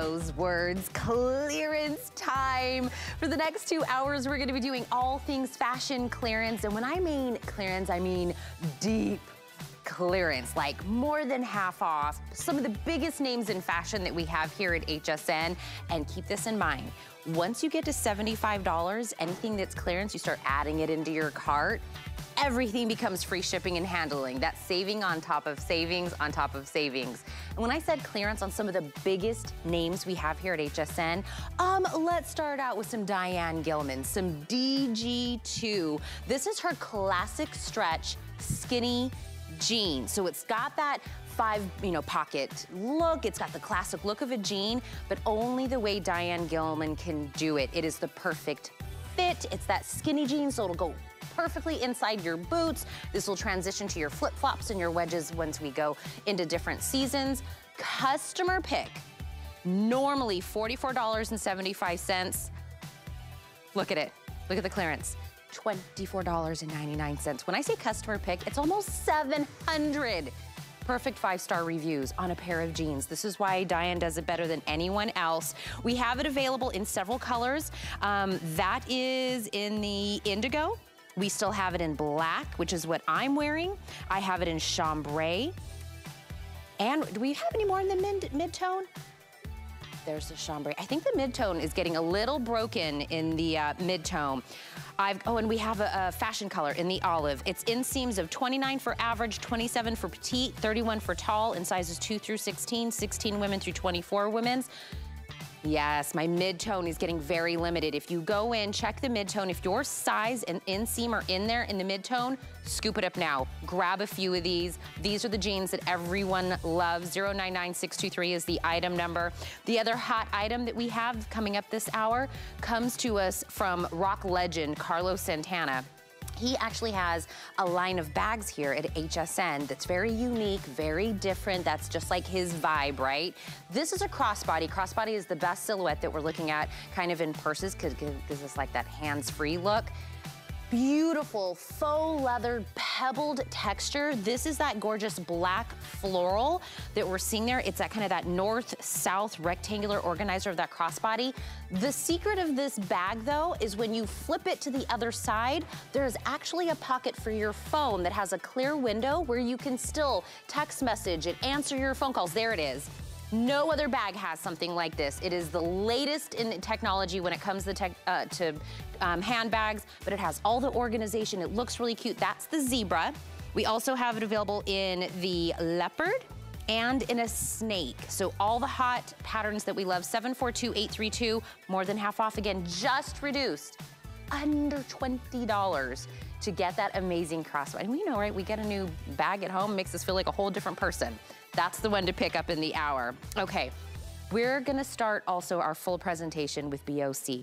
Those words, clearance time. For the next two hours, we're gonna be doing all things fashion clearance. And when I mean clearance, I mean deep clearance, like more than half off, some of the biggest names in fashion that we have here at HSN. And keep this in mind, once you get to $75, anything that's clearance, you start adding it into your cart, everything becomes free shipping and handling. That's saving on top of savings on top of savings. And when I said clearance on some of the biggest names we have here at HSN, um, let's start out with some Diane Gilman, some DG2. This is her classic stretch skinny jean. So it's got that five, you know, pocket look. It's got the classic look of a jean, but only the way Diane Gilman can do it. It is the perfect fit. It's that skinny jean, so it'll go perfectly inside your boots. This will transition to your flip-flops and your wedges once we go into different seasons. Customer pick, normally $44.75. Look at it. Look at the clearance. $24.99. When I say customer pick, it's almost 700 perfect five-star reviews on a pair of jeans. This is why Diane does it better than anyone else. We have it available in several colors. Um, that is in the indigo. We still have it in black, which is what I'm wearing. I have it in chambray. And do we have any more in the mid-tone? mid tone there's the chambray. I think the mid-tone is getting a little broken in the uh, mid-tone. I've, oh, and we have a, a, fashion color in the olive. It's inseams of 29 for average, 27 for petite, 31 for tall, in sizes 2 through 16, 16 women through 24 women's. Yes, my mid-tone is getting very limited. If you go in, check the mid-tone. If your size and inseam are in there in the mid-tone, scoop it up now. Grab a few of these. These are the jeans that everyone loves. 099623 is the item number. The other hot item that we have coming up this hour comes to us from rock legend Carlos Santana. He actually has a line of bags here at HSN that's very unique, very different. That's just like his vibe, right? This is a crossbody. Crossbody is the best silhouette that we're looking at kind of in purses because it gives us like that hands-free look beautiful faux leather pebbled texture. This is that gorgeous black floral that we're seeing there. It's that kind of that north-south rectangular organizer of that crossbody. The secret of this bag though is when you flip it to the other side, there's actually a pocket for your phone that has a clear window where you can still text message and answer your phone calls. There it is. No other bag has something like this. It is the latest in technology when it comes to, tech, uh, to um, handbags, but it has all the organization. It looks really cute. That's the zebra. We also have it available in the leopard and in a snake. So all the hot patterns that we love, 742832, more than half off again, just reduced under $20 to get that amazing crossbody. And we know, right, we get a new bag at home, makes us feel like a whole different person. That's the one to pick up in the hour. Okay, we're gonna start also our full presentation with BOC.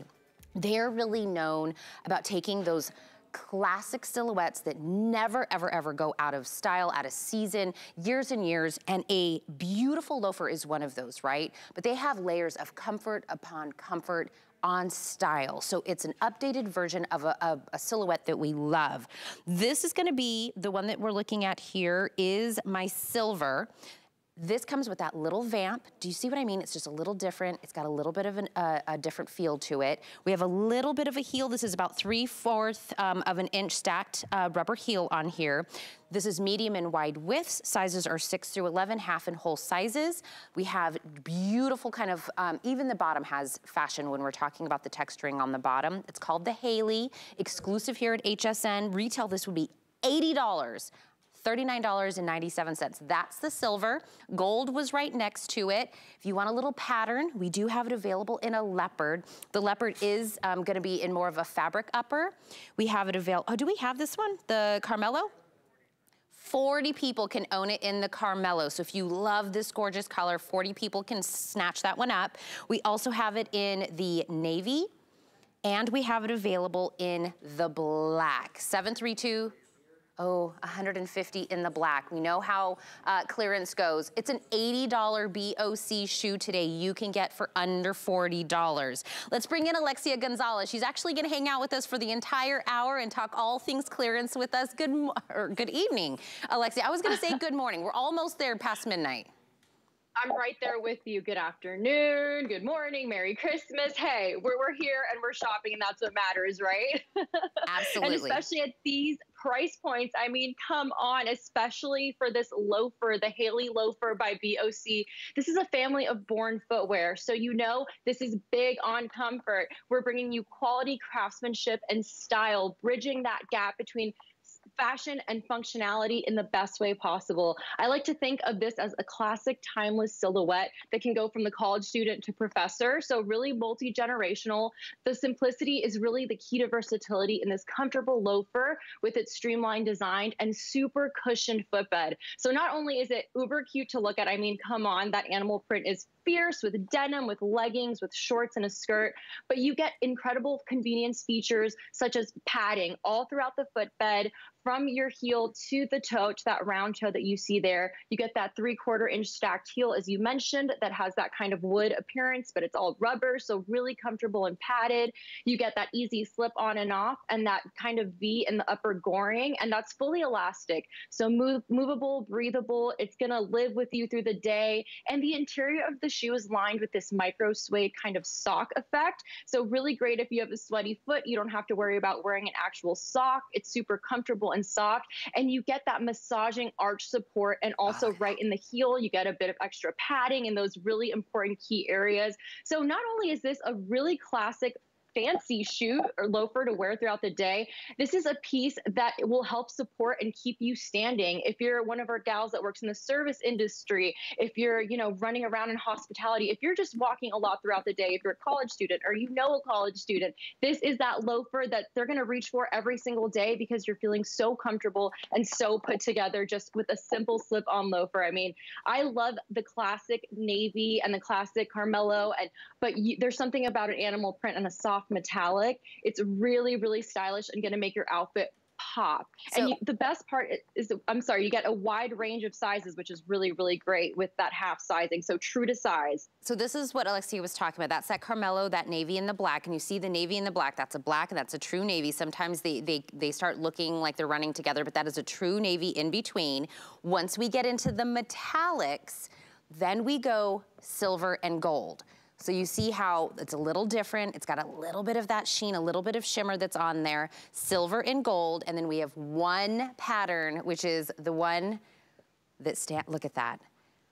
They're really known about taking those classic silhouettes that never, ever, ever go out of style, out of season, years and years, and a beautiful loafer is one of those, right? But they have layers of comfort upon comfort, on style. So it's an updated version of a, a, a silhouette that we love. This is gonna be, the one that we're looking at here is my silver. This comes with that little vamp. Do you see what I mean? It's just a little different. It's got a little bit of an, uh, a different feel to it. We have a little bit of a heel. This is about three-fourths um, of an inch stacked uh, rubber heel on here. This is medium and wide widths. Sizes are 6 through 11, half and whole sizes. We have beautiful kind of, um, even the bottom has fashion when we're talking about the texturing on the bottom. It's called the Haley, exclusive here at HSN. Retail, this would be $80. $39.97. That's the silver. Gold was right next to it. If you want a little pattern, we do have it available in a leopard. The leopard is um, gonna be in more of a fabric upper. We have it available. Oh, do we have this one? The Carmelo? 40 people can own it in the Carmelo. So if you love this gorgeous color, 40 people can snatch that one up. We also have it in the navy and we have it available in the black. 732 oh, 150 in the black. We know how uh, clearance goes. It's an $80 BOC shoe today you can get for under $40. Let's bring in Alexia Gonzalez. She's actually gonna hang out with us for the entire hour and talk all things clearance with us. Good, or good evening, Alexia. I was gonna say good morning. We're almost there past midnight. I'm right there with you. Good afternoon, good morning, Merry Christmas. Hey, we're, we're here and we're shopping, and that's what matters, right? Absolutely. and especially at these price points. I mean, come on, especially for this loafer, the Haley loafer by BOC. This is a family of born footwear. So, you know, this is big on comfort. We're bringing you quality craftsmanship and style, bridging that gap between fashion and functionality in the best way possible. I like to think of this as a classic timeless silhouette that can go from the college student to professor. So really multi-generational. The simplicity is really the key to versatility in this comfortable loafer with its streamlined design and super cushioned footbed. So not only is it uber cute to look at, I mean, come on, that animal print is fierce with denim, with leggings, with shorts and a skirt, but you get incredible convenience features such as padding all throughout the footbed, from your heel to the toe, to that round toe that you see there. You get that three quarter inch stacked heel, as you mentioned, that has that kind of wood appearance, but it's all rubber, so really comfortable and padded. You get that easy slip on and off and that kind of V in the upper goring, and that's fully elastic. So move, movable, breathable. It's gonna live with you through the day. And the interior of the shoe is lined with this micro suede kind of sock effect. So really great if you have a sweaty foot, you don't have to worry about wearing an actual sock. It's super comfortable and sock. And you get that massaging arch support and also ah. right in the heel, you get a bit of extra padding in those really important key areas. So not only is this a really classic fancy shoe or loafer to wear throughout the day. This is a piece that will help support and keep you standing. If you're one of our gals that works in the service industry, if you're, you know, running around in hospitality, if you're just walking a lot throughout the day, if you're a college student or you know a college student, this is that loafer that they're going to reach for every single day because you're feeling so comfortable and so put together just with a simple slip on loafer. I mean, I love the classic navy and the classic Carmelo and but you, there's something about an animal print and a soft metallic. It's really, really stylish and gonna make your outfit pop. So, and you, the best part is, is, I'm sorry, you get a wide range of sizes, which is really, really great with that half sizing. So true to size. So this is what Alexia was talking about. That's that Carmelo, that navy and the black. And you see the navy and the black, that's a black and that's a true navy. Sometimes they, they, they start looking like they're running together, but that is a true navy in between. Once we get into the metallics, then we go silver and gold. So you see how it's a little different. It's got a little bit of that sheen, a little bit of shimmer that's on there, silver and gold. And then we have one pattern, which is the one that stand, look at that.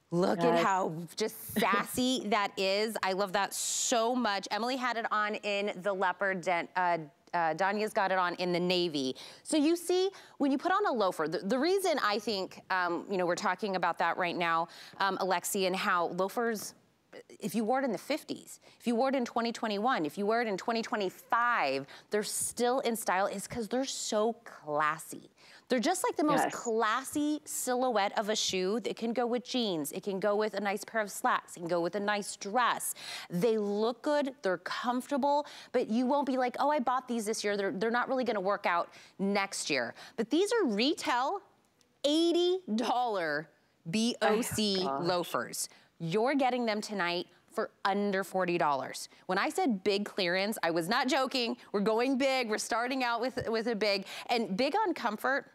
Look yes. at how just sassy that is. I love that so much. Emily had it on in the leopard dent, uh, uh, Danya's got it on in the navy. So you see, when you put on a loafer, the, the reason I think, um, you know, we're talking about that right now, um, Alexi, and how loafers if you wore it in the 50s, if you wore it in 2021, if you wear it in 2025, they're still in style is because they're so classy. They're just like the most yes. classy silhouette of a shoe that can go with jeans. It can go with a nice pair of slacks. It can go with a nice dress. They look good. They're comfortable, but you won't be like, oh, I bought these this year. They're, they're not really going to work out next year. But these are retail $80 BOC oh, loafers. Gosh. You're getting them tonight for under $40. When I said big clearance, I was not joking. We're going big. We're starting out with, with a big. And big on comfort,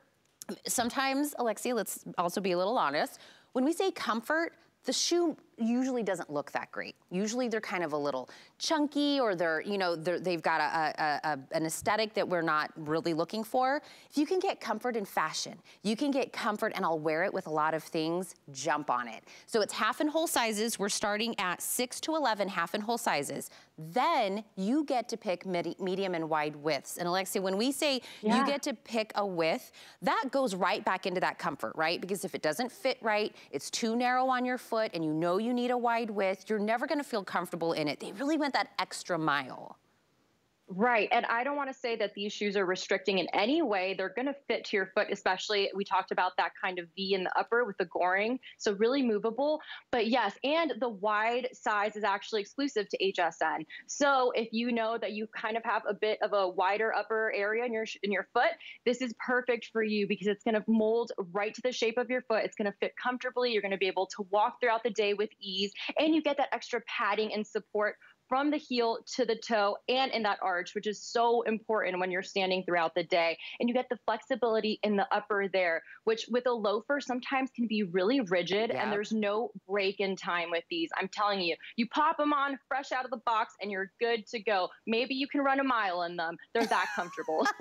sometimes, Alexia, let's also be a little honest. When we say comfort, the shoe usually doesn't look that great. Usually they're kind of a little chunky or they're, you know, they have got a, a, a, an aesthetic that we're not really looking for. If you can get comfort in fashion, you can get comfort and I'll wear it with a lot of things, jump on it. So it's half and whole sizes. We're starting at six to 11 half and whole sizes. Then you get to pick medium and wide widths. And Alexia, when we say yeah. you get to pick a width, that goes right back into that comfort, right? Because if it doesn't fit right, it's too narrow on your foot and you know you you need a wide width. You're never gonna feel comfortable in it. They really went that extra mile. Right. And I don't want to say that these shoes are restricting in any way. They're going to fit to your foot, especially we talked about that kind of V in the upper with the goring. So really movable. But yes, and the wide size is actually exclusive to HSN. So if you know that you kind of have a bit of a wider upper area in your in your foot, this is perfect for you because it's going to mold right to the shape of your foot. It's going to fit comfortably. You're going to be able to walk throughout the day with ease and you get that extra padding and support from the heel to the toe and in that arch, which is so important when you're standing throughout the day. And you get the flexibility in the upper there, which with a loafer sometimes can be really rigid yeah. and there's no break in time with these. I'm telling you, you pop them on fresh out of the box and you're good to go. Maybe you can run a mile in them. They're that comfortable.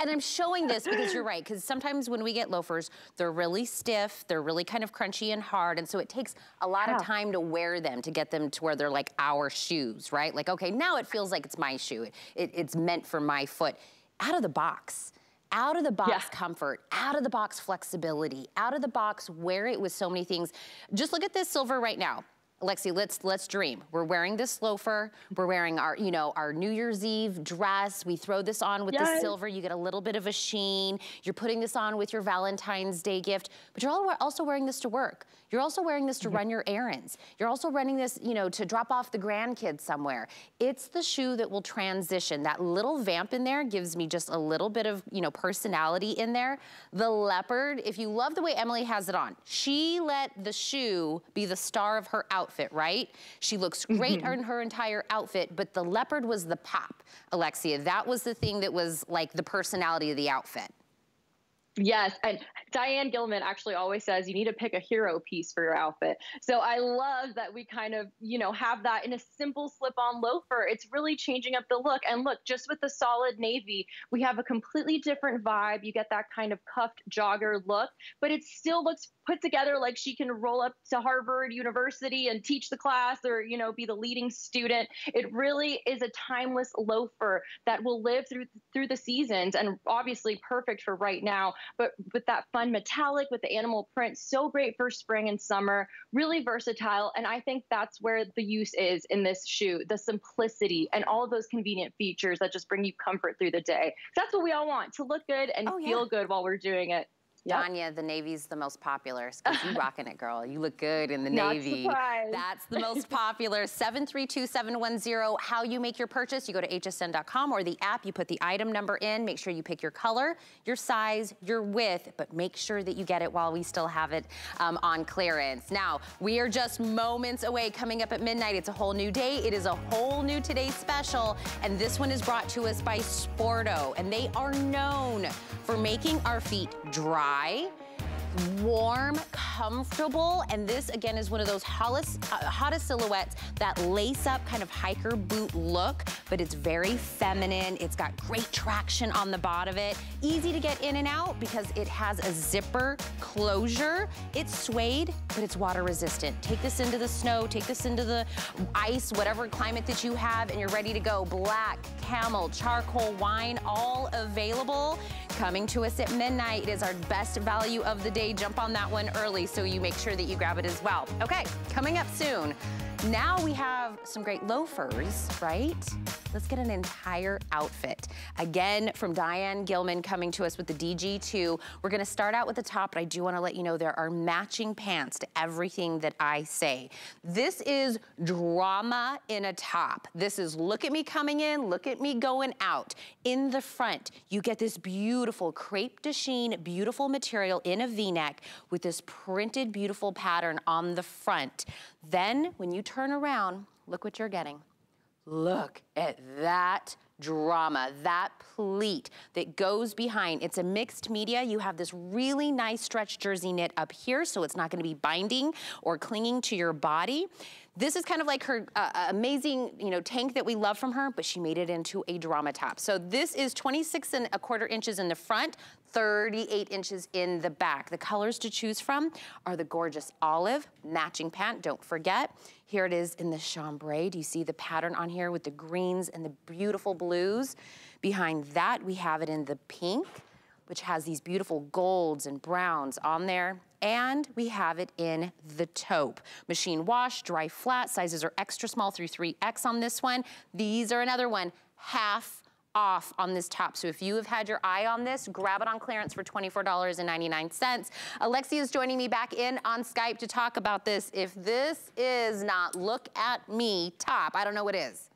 and I'm showing this because you're right, because sometimes when we get loafers, they're really stiff, they're really kind of crunchy and hard, and so it takes a lot yeah. of time to wear them to get them to where they're like our shoes shoes, right? Like, okay, now it feels like it's my shoe. It, it's meant for my foot. Out of the box out of the box yeah. comfort, out of the box flexibility, out of the box wear it with so many things. Just look at this silver right now. Lexi, let's let's dream. We're wearing this loafer. We're wearing our, you know, our New Year's Eve dress. We throw this on with yes. the silver. You get a little bit of a sheen. You're putting this on with your Valentine's Day gift, but you're also wearing this to work. You're also wearing this to mm-hmm. run your errands. You're also running this, you know, to drop off the grandkids somewhere. It's the shoe that will transition. That little vamp in there gives me just a little bit of, you know, personality in there. The leopard, if you love the way Emily has it on, she let the shoe be the star of her outfit outfit, right? She looks great mm-hmm. in her entire outfit, but the leopard was the pop, Alexia. That was the thing that was like the personality of the outfit. Yes. And Diane Gilman actually always says you need to pick a hero piece for your outfit. So I love that we kind of, you know, have that in a simple slip on loafer. It's really changing up the look. And look, just with the solid navy, we have a completely different vibe. You get that kind of cuffed jogger look, but it still looks put together like she can roll up to Harvard University and teach the class or, you know, be the leading student. It really is a timeless loafer that will live through through the seasons and obviously perfect for right now but with that fun metallic with the animal print, so great for spring and summer, really versatile. And I think that's where the use is in this shoe, the simplicity and all of those convenient features that just bring you comfort through the day. That's what we all want to look good and oh, yeah. feel good while we're doing it. Yep. Anya, the Navy's the most popular because you rocking it, girl. You look good in the Not Navy. Surprised. That's the most popular. 732710, how you make your purchase. You go to hsn.com or the app. You put the item number in. Make sure you pick your color, your size, your width, but make sure that you get it while we still have it um, on clearance. Now, we are just moments away coming up at midnight. It's a whole new day. It is a whole new today special. And this one is brought to us by Sporto. And they are known for making our feet dry eye warm, comfortable, and this again is one of those hottest, uh, hottest silhouettes, that lace-up kind of hiker boot look, but it's very feminine. It's got great traction on the bottom of it. Easy to get in and out because it has a zipper closure. It's suede, but it's water resistant. Take this into the snow, take this into the ice, whatever climate that you have, and you're ready to go. Black, camel, charcoal, wine, all available. Coming to us at midnight. It is our best value of the day today, jump on that one early so you make sure that you grab it as well. Okay, coming up soon, now we have some great loafers, right? Let's get an entire outfit. Again, from Diane Gilman coming to us with the DG2. We're gonna start out with the top, but I do wanna let you know there are matching pants to everything that I say. This is drama in a top. This is look at me coming in, look at me going out. In the front, you get this beautiful crepe de chine, beautiful material in a V V-neck with this printed beautiful pattern on the front. Then when you turn around, look what you're getting. Look at that drama, that pleat that goes behind. It's a mixed media. You have this really nice stretch jersey knit up here, so it's not gonna be binding or clinging to your body. This is kind of like her uh, uh, amazing, you know, tank that we love from her, but she made it into a drama top. So this is 26 and a quarter inches in the front, 38 inches in the back. The colors to choose from are the gorgeous olive, matching pant, don't forget. Here it is in the chambray. Do you see the pattern on here with the greens and the beautiful blues? Behind that, we have it in the pink, which has these beautiful golds and browns on there and we have it in the taupe. Machine wash, dry flat, sizes are extra small through 3X on this one. These are another one, half off on this top. So if you have had your eye on this, grab it on clearance for $24.99. Alexia is joining me back in on Skype to talk about this. If this is not look at me top, I don't know what is.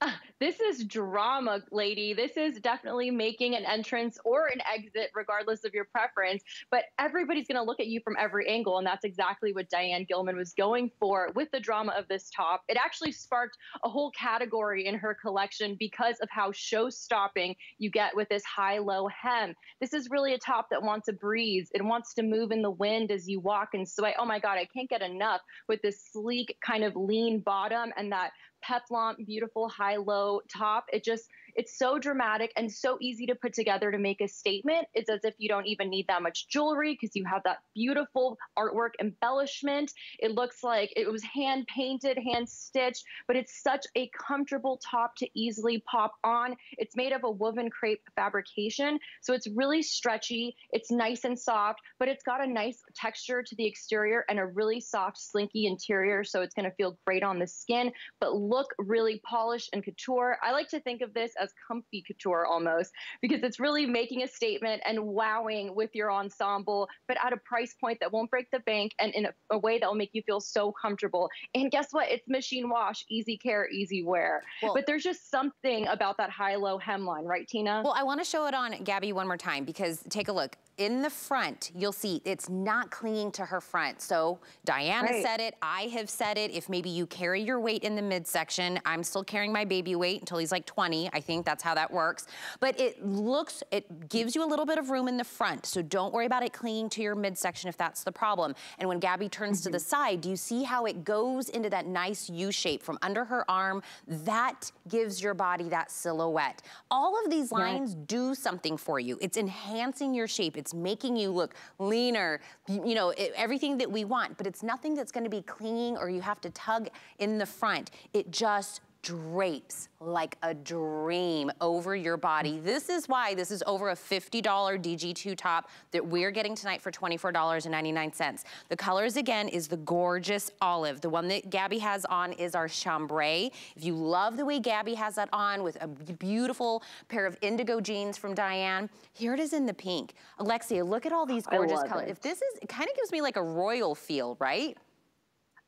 this is drama, lady. This is definitely making an entrance or an exit, regardless of your preference. But everybody's going to look at you from every angle. And that's exactly what Diane Gilman was going for with the drama of this top. It actually sparked a whole category in her collection because of how show stopping you get with this high low hem. This is really a top that wants a breeze. It wants to move in the wind as you walk. And sway. oh my God, I can't get enough with this sleek kind of lean bottom and that peplum, beautiful high-low top. It just, it's so dramatic and so easy to put together to make a statement. It's as if you don't even need that much jewelry because you have that beautiful artwork embellishment. It looks like it was hand painted, hand stitched, but it's such a comfortable top to easily pop on. It's made of a woven crepe fabrication. So it's really stretchy. It's nice and soft, but it's got a nice texture to the exterior and a really soft, slinky interior. So it's going to feel great on the skin, but look really polished and couture. I like to think of this as comfy couture almost because it's really making a statement and wowing with your ensemble, but at a price point that won't break the bank and in a, a way that will make you feel so comfortable. And guess what? It's machine wash, easy care, easy wear. Well, but there's just something about that high-low hemline, right, Tina? Well, I want to show it on Gabby one more time because take a look in the front, you'll see it's not clinging to her front. So Diana right. said it, I have said it. If maybe you carry your weight in the midsection, I'm still carrying my baby weight until he's like 20. I think that's how that works. But it looks, it gives you a little bit of room in the front. So don't worry about it clinging to your midsection if that's the problem. And when Gabby turns mm -hmm. to the mm-hmm. side, do you see how it goes into that nice U shape from under her arm? That gives your body that silhouette. All of these lines yeah. do something for you. It's enhancing your shape. It's it's making you look leaner, you know, it, everything that we want, but it's nothing that's gonna be clinging or you have to tug in the front. It just drapes like a dream over your body. This is why this is over a $50 DG2 top that we're getting tonight for $24.99. The colors again is the gorgeous olive. The one that Gabby has on is our chambray. If you love the way Gabby has that on with a beautiful pair of indigo jeans from Diane, here it is in the pink. Alexia, look at all these gorgeous colors. It. If this is, it kind of gives me like a royal feel, right?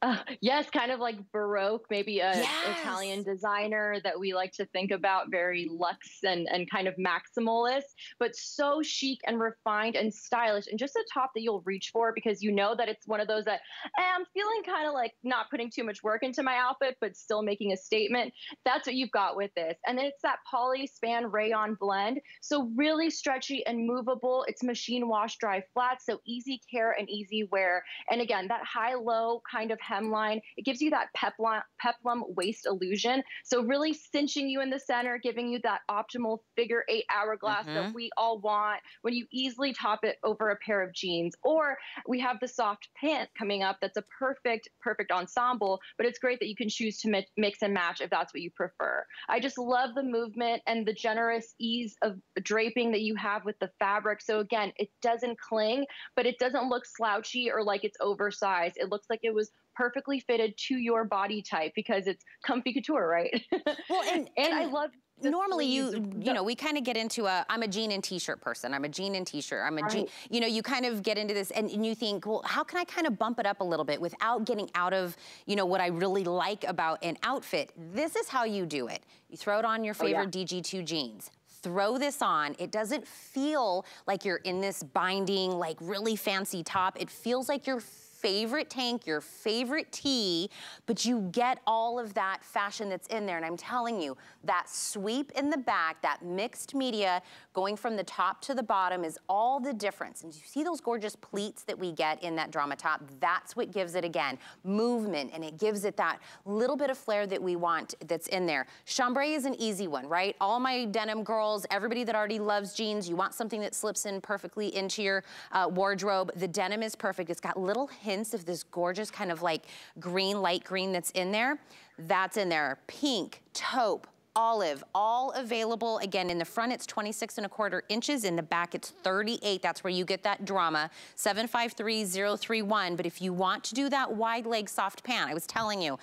Uh, yes, kind of like Baroque, maybe a yes. Italian designer that we like to think about very luxe and, and kind of maximalist, but so chic and refined and stylish and just a top that you'll reach for because you know that it's one of those that hey, eh, I'm feeling kind of like not putting too much work into my outfit, but still making a statement. That's what you've got with this. And then it's that poly span rayon blend. So really stretchy and movable. It's machine wash, dry flat. So easy care and easy wear. And again, that high low kind of hemline. It gives you that peplum, waist illusion. So really cinching you in the center, giving you that optimal figure eight hourglass mm -hmm. that mm-hmm. we all want when you easily top it over a pair of jeans. Or we have the soft pant coming up that's a perfect, perfect ensemble, but it's great that you can choose to mix and match if that's what you prefer. I just love the movement and the generous ease of draping that you have with the fabric. So again, it doesn't cling, but it doesn't look slouchy or like it's oversized. It looks like it was perfectly fitted to your body type because it's comfy couture, right? Well, and, and I love normally you you know we kind of get into a I'm a jean and t-shirt person I'm a jean and t-shirt I'm a right. jean you know you kind of get into this and, and you think well how can I kind of bump it up a little bit without getting out of you know what I really like about an outfit this is how you do it you throw it on your favorite oh, yeah. DG2 jeans throw this on. It doesn't feel like you're in this binding, like really fancy top. It feels like you're favorite tank, your favorite tee, but you get all of that fashion that's in there. And I'm telling you, that sweep in the back, that mixed media going from the top to the bottom is all the difference. And you see those gorgeous pleats that we get in that drama top? That's what gives it, again, movement, and it gives it that little bit of flair that we want that's in there. Chambray is an easy one, right? All my denim girls, everybody that already loves jeans, you want something that slips in perfectly into your uh, wardrobe. The denim is perfect. It's got little hips hints of this gorgeous kind of like green, light green that's in there. That's in there. Pink, taupe, olive, all available. Again, in the front, it's 26 and a quarter inches. In the back, it's 38. That's where you get that drama, 753031. But if you want to do that wide leg soft pant, I was telling you,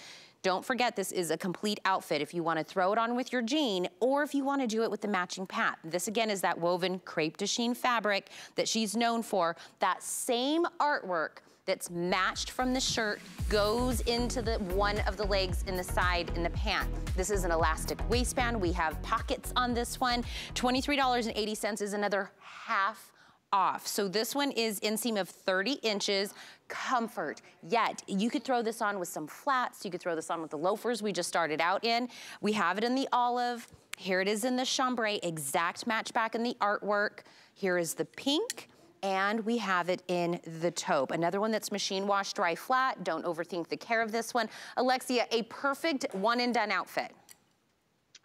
don't forget, this is a complete outfit. If you wanna throw it on with your jean or if you wanna do it with the matching pat. This again is that woven crepe de chine fabric that she's known for. That same artwork that's matched from the shirt goes into the one of the legs in the side in the pant. This is an elastic waistband. We have pockets on this one. $23.80 is another half off. So this one is inseam of 30 inches, comfort. Yet, you could throw this on with some flats. You could throw this on with the loafers we just started out in. We have it in the olive. Here it is in the chambray, exact match back in the artwork. Here is the pink and we have it in the taupe. Another one that's machine wash, dry, flat. Don't overthink the care of this one. Alexia, a perfect one and done outfit.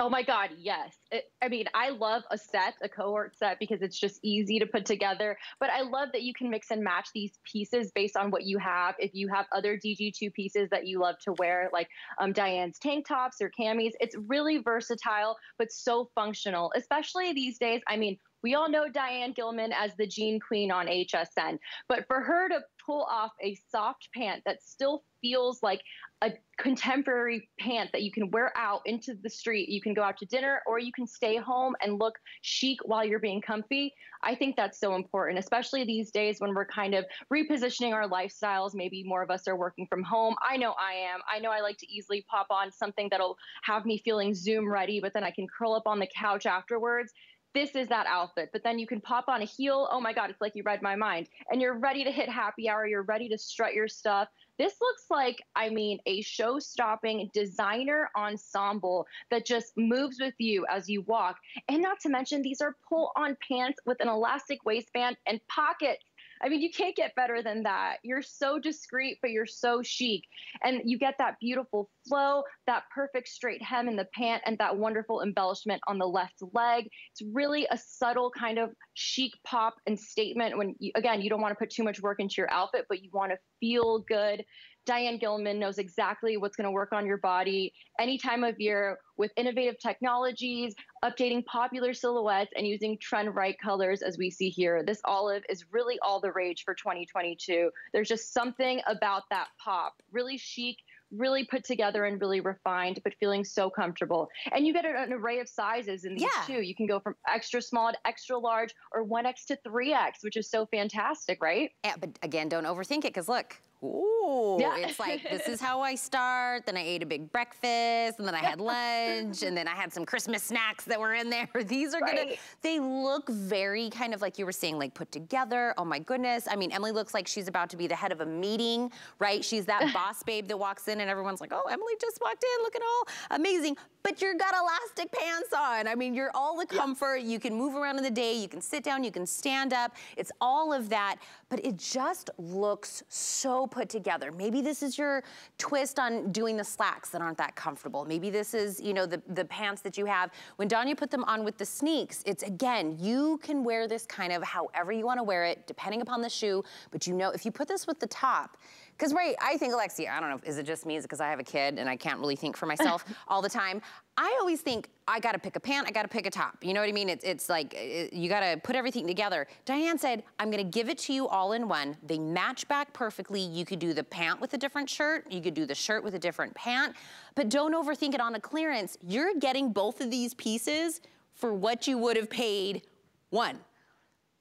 Oh my God, yes. It, I mean, I love a set, a cohort set, because it's just easy to put together. But I love that you can mix and match these pieces based on what you have. If you have other DG2 pieces that you love to wear, like um, Diane's tank tops or camis, it's really versatile, but so functional, especially these days. I mean, we all know Diane Gilman as the Jean Queen on HSN, but for her to pull off a soft pant that still feels like a contemporary pant that you can wear out into the street. You can go out to dinner or you can stay home and look chic while you're being comfy. I think that's so important, especially these days when we're kind of repositioning our lifestyles. Maybe more of us are working from home. I know I am. I know I like to easily pop on something that'll have me feeling Zoom ready, but then I can curl up on the couch afterwards this is that outfit. But then you can pop on a heel. Oh my God, it's like you read my mind. And you're ready to hit happy hour. You're ready to strut your stuff. This looks like, I mean, a show stopping designer ensemble that just moves with you as you walk. And not to mention, these are pull on pants with an elastic waistband and pockets. I mean, you can't get better than that. You're so discreet, but you're so chic. And you get that beautiful flow, that perfect straight hem in the pant, and that wonderful embellishment on the left leg. It's really a subtle kind of chic pop and statement when, you, again, you don't want to put too much work into your outfit, but you want to feel good. Diane Gilman knows exactly what's going to work on your body any time of year with innovative technologies, updating popular silhouettes, and using trend right colors as we see here. This olive is really all the rage for 2022. There's just something about that pop, really chic, really put together and really refined, but feeling so comfortable. And you get an array of sizes in these yeah. too. You can go from extra small to extra large or 1X to 3X, which is so fantastic, right? Yeah, but again, don't overthink it because look, ooh, yeah. it's like, this is how I start. Then I ate a big breakfast and then I had lunch and then I had some Christmas snacks that were in there. These are right. gonna, they look very kind of like you were saying, like put together. Oh my goodness. I mean, Emily looks like she's about to be the head of a meeting, right? She's that boss babe that walks in and everyone's like, oh, Emily just walked in, Look at all amazing. But you've got elastic pants on. I mean, you're all the comfort. Yeah. You can move around in the day. You can sit down, you can stand up. It's all of that but it just looks so put together. Maybe this is your twist on doing the slacks that aren't that comfortable. Maybe this is, you know, the, the pants that you have. When Danya put them on with the sneaks, it's again, you can wear this kind of however you wanna wear it, depending upon the shoe, but you know, if you put this with the top, because right, I think Alexia, I don't know, is it just me? Is it because I have a kid and I can't really think for myself all the time? I always think, I gotta pick a pant, I gotta pick a top. You know what I mean? It's, it's like, it, you gotta put everything together. Diane said, I'm gonna give it to you all in one. They match back perfectly. You could do the pant with a different shirt, you could do the shirt with a different pant, but don't overthink it on a clearance. You're getting both of these pieces for what you would have paid one.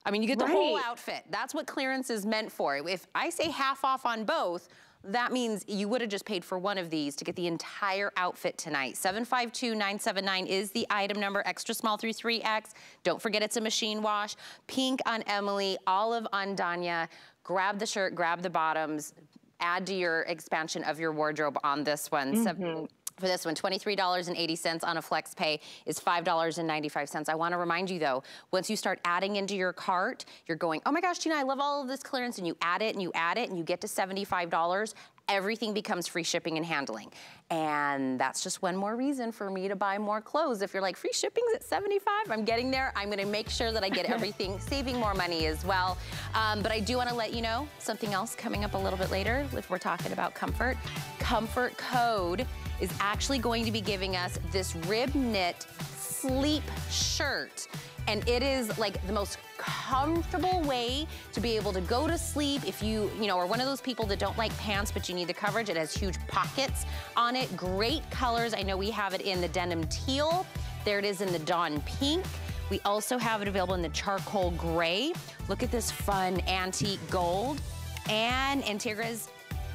I mean, you get the right. whole outfit. That's what clearance is meant for. If I say half off on both, that means you would have just paid for one of these to get the entire outfit tonight. 752979 is the item number, extra small through 3X. Don't forget it's a machine wash. Pink on Emily, olive on Danya. Grab the shirt, grab the bottoms, add to your expansion of your wardrobe on this one. Mm -hmm for this one, $23.80 on a flex pay is $5.95. I wanna remind you though, once you start adding into your cart, you're going, oh my gosh, Tina, I love all of this clearance, and you add it and you add it and you get to $75, everything becomes free shipping and handling. And that's just one more reason for me to buy more clothes. If you're like, free shipping's at 75, I'm getting there. I'm gonna make sure that I get everything, saving more money as well. Um, but I do wanna let you know something else coming up a little bit later if we're talking about comfort. Comfort code is actually going to be giving us this rib knit sleep shirt. And it is like the most comfortable way to be able to go to sleep if you, you know, are one of those people that don't like pants but you need the coverage. It has huge pockets on it, great colors. I know we have it in the denim teal. There it is in the dawn pink. We also have it available in the charcoal gray. Look at this fun antique gold. And Integra's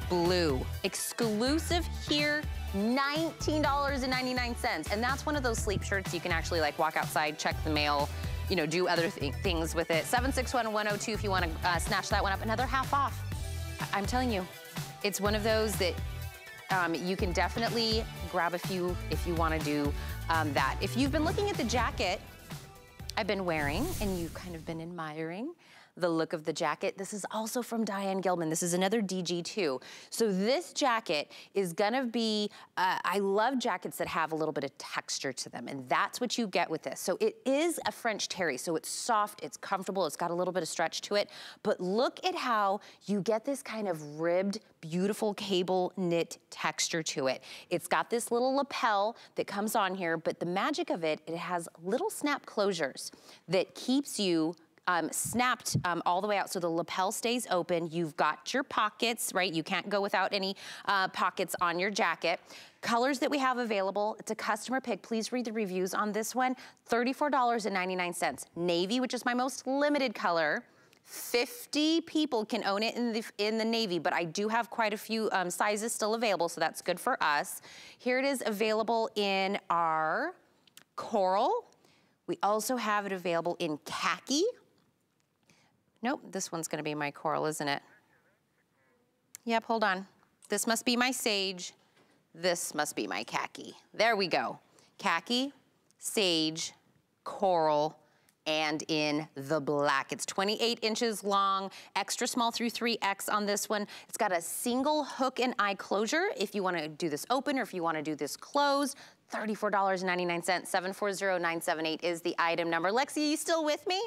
Blue. Exclusive here, $19.99. And that's one of those sleep shirts you can actually like walk outside, check the mail, you know, do other th things with it. 761-102 if you want to uh, snatch that one up. Another half off. I am telling you, it's one of those that um, you can definitely grab a few if you want to do um, that. If you've been looking at the jacket I've been wearing and you've kind of been admiring, the look of the jacket. This is also from Diane Gilman. This is another DG2. So this jacket is gonna be, uh, I love jackets that have a little bit of texture to them and that's what you get with this. So it is a French terry. So it's soft, it's comfortable, it's got a little bit of stretch to it. But look at how you get this kind of ribbed, beautiful cable knit texture to it. It's got this little lapel that comes on here, but the magic of it, it has little snap closures that keeps you um, snapped um, all the way out so the lapel stays open. You've got your pockets, right? You can't go without any uh, pockets on your jacket colors that we have available. It's a customer pick. Please read the reviews on this one. $34.99. Navy, which is my most limited color. 50 people can own it in the, in the navy, but I do have quite a few um, sizes still available, so that's good for us. Here it is available in our coral. We also have it available in khaki, Nope, this one's gonna be my coral, isn't it? Yep, hold on. This must be my sage. This must be my khaki. There we go. Khaki, sage, coral, and in the black. It's 28 inches long, extra small through 3X on this one. It's got a single hook and eye closure if you wanna do this open or if you wanna do this closed. $34.99, 740978 is the item number. Lexi, you still with me?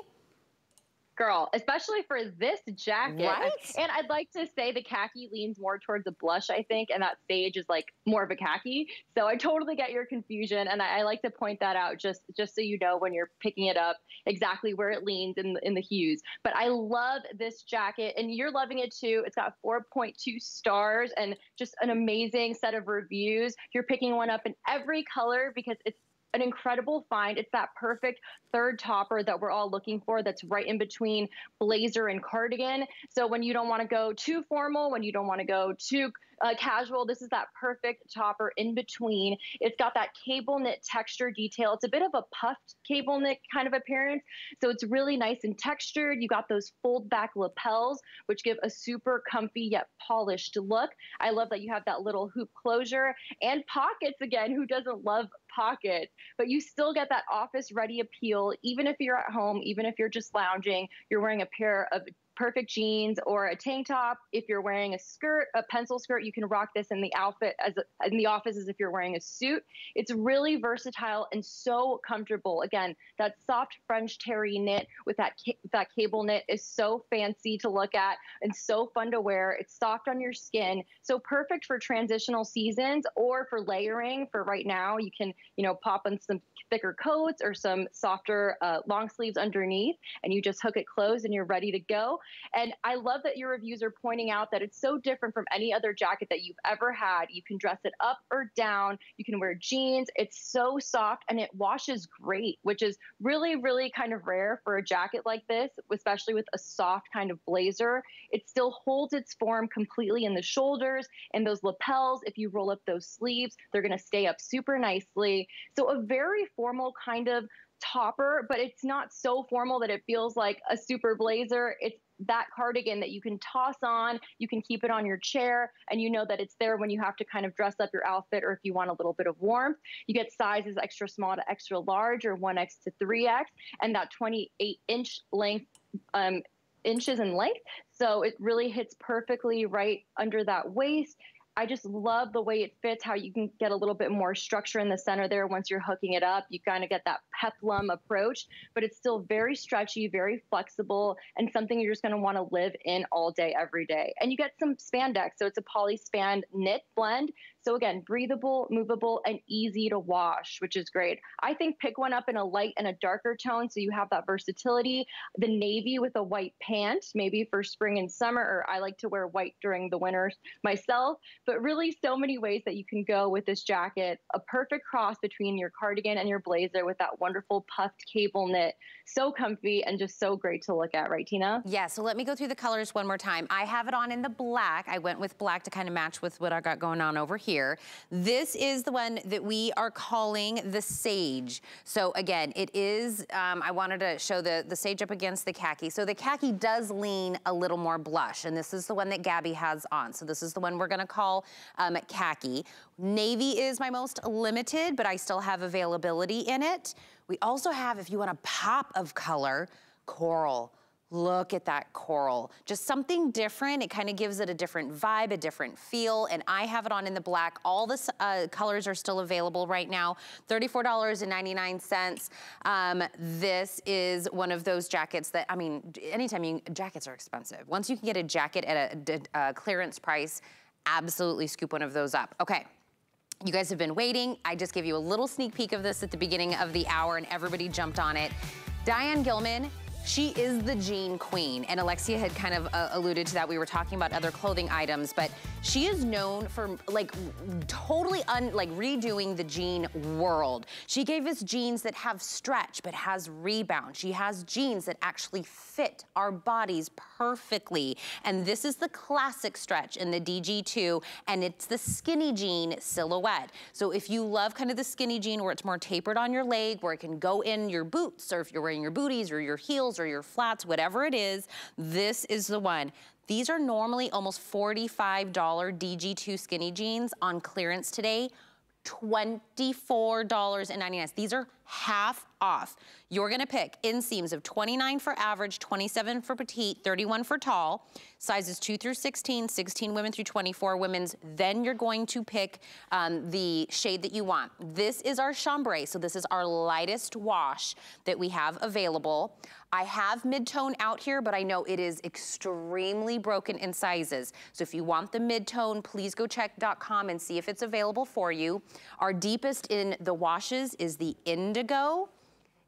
girl, especially for this jacket. Right? And I'd like to say the khaki leans more towards a blush, I think, and that sage is like more of a khaki. So I totally get your confusion, and I, I like to point that out just just so you know when you're picking it up exactly where it leans in in the hues. But I love this jacket, and you're loving it too. It's got 4.2 stars and just an amazing set of reviews. You're picking one up in every color because it's an incredible find. It's that perfect third topper that we're all looking for that's right in between blazer and cardigan. So when you don't want to go too formal, when you don't want to go too uh, casual, this is that perfect topper in between. It's got that cable knit texture detail. It's a bit of a puffed cable knit kind of appearance. So it's really nice and textured. You got those fold back lapels, which give a super comfy yet polished look. I love that you have that little hoop closure and pockets again. Who doesn't love pocket, but you still get that office ready appeal, even if you're at home, even if you're just lounging, you're wearing a pair of perfect jeans or a tank top. If you're wearing a skirt, a pencil skirt, you can rock this in the outfit as a, in the office as if you're wearing a suit. It's really versatile and so comfortable. Again, that soft French terry knit with that that cable knit is so fancy to look at and so fun to wear. It's soft on your skin, so perfect for transitional seasons or for layering. For right now, you can you know pop on some thicker coats or some softer uh, long sleeves underneath, and you just hook it closed and you're ready to go. And I love that your reviews are pointing out that it's so different from any other jacket that you've ever had. You can dress it up or down. You can wear jeans. It's so soft and it washes great, which is really, really kind of rare for a jacket like this, especially with a soft kind of blazer. It still holds its form completely in the shoulders and those lapels. If you roll up those sleeves, they're going to stay up super nicely. So a very formal kind of topper, but it's not so formal that it feels like a super blazer. It's that cardigan that you can toss on, you can keep it on your chair, and you know that it's there when you have to kind of dress up your outfit or if you want a little bit of warmth. You get sizes extra small to extra large or 1X to 3X, and that 28 inch length. Um, inches in length. So it really hits perfectly right under that waist. I just love the way it fits, how you can get a little bit more structure in the center there once you're hooking it up. You kind of get that peplum approach, but it's still very stretchy, very flexible, and something you're just gonna wanna live in all day, every day. And you get some spandex, so it's a polyspan knit blend. So again, breathable, movable, and easy to wash, which is great. I think pick one up in a light and a darker tone so you have that versatility. The navy with a white pant, maybe for spring and summer, or I like to wear white during the winter myself, but really so many ways that you can go with this jacket. A perfect cross between your cardigan and your blazer with that one wonderful puffed cable knit. So comfy and just so great to look at, right, Tina? Yeah, so let me go through the colors one more time. I have it on in the black. I went with black to kind of match with what I got going on over here. This is the one that we are calling the Sage. So again, it is, um, I wanted to show the, the Sage up against the khaki. So the khaki does lean a little more blush, and this is the one that Gabby has on. So this is the one we're gonna call um, khaki. Navy is my most limited, but I still have availability in it. We also have, if you want a pop of color, coral. Look at that coral. Just something different. It kind of gives it a different vibe, a different feel, and I have it on in the black. All the uh, colors are still available right now. $34.99. Um, this is one of those jackets that, I mean, anytime you, jackets are expensive. Once you can get a jacket at a, a uh, clearance price, absolutely scoop one of those up. Okay. You guys have been waiting. I just gave you a little sneak peek of this at the beginning of the hour and everybody jumped on it. Diane Gilman she is the jean queen, and Alexia had kind of uh, alluded to that. We were talking about other clothing items, but she is known for like totally un like redoing the jean world. She gave us jeans that have stretch but has rebound. She has jeans that actually fit our bodies perfectly. And this is the classic stretch in the DG2 and it's the skinny jean silhouette. So if you love kind of the skinny jean where it's more tapered on your leg, where it can go in your boots or if you're wearing your booties or your heels or your flats, whatever it is, this is the one. These are normally almost $45 DG2 skinny jeans on clearance today, $24.99. These are half off. You're gonna pick inseams of 29 for average, 27 for petite, 31 for tall, sizes two through 16, 16 women through 24 women's. Then you're going to pick um, the shade that you want. This is our chambray, so this is our lightest wash that we have available. I have mid-tone out here, but I know it is extremely broken in sizes. So if you want the mid-tone, please go check.com and see if it's available for you. Our deepest in the washes is the indigo indigo.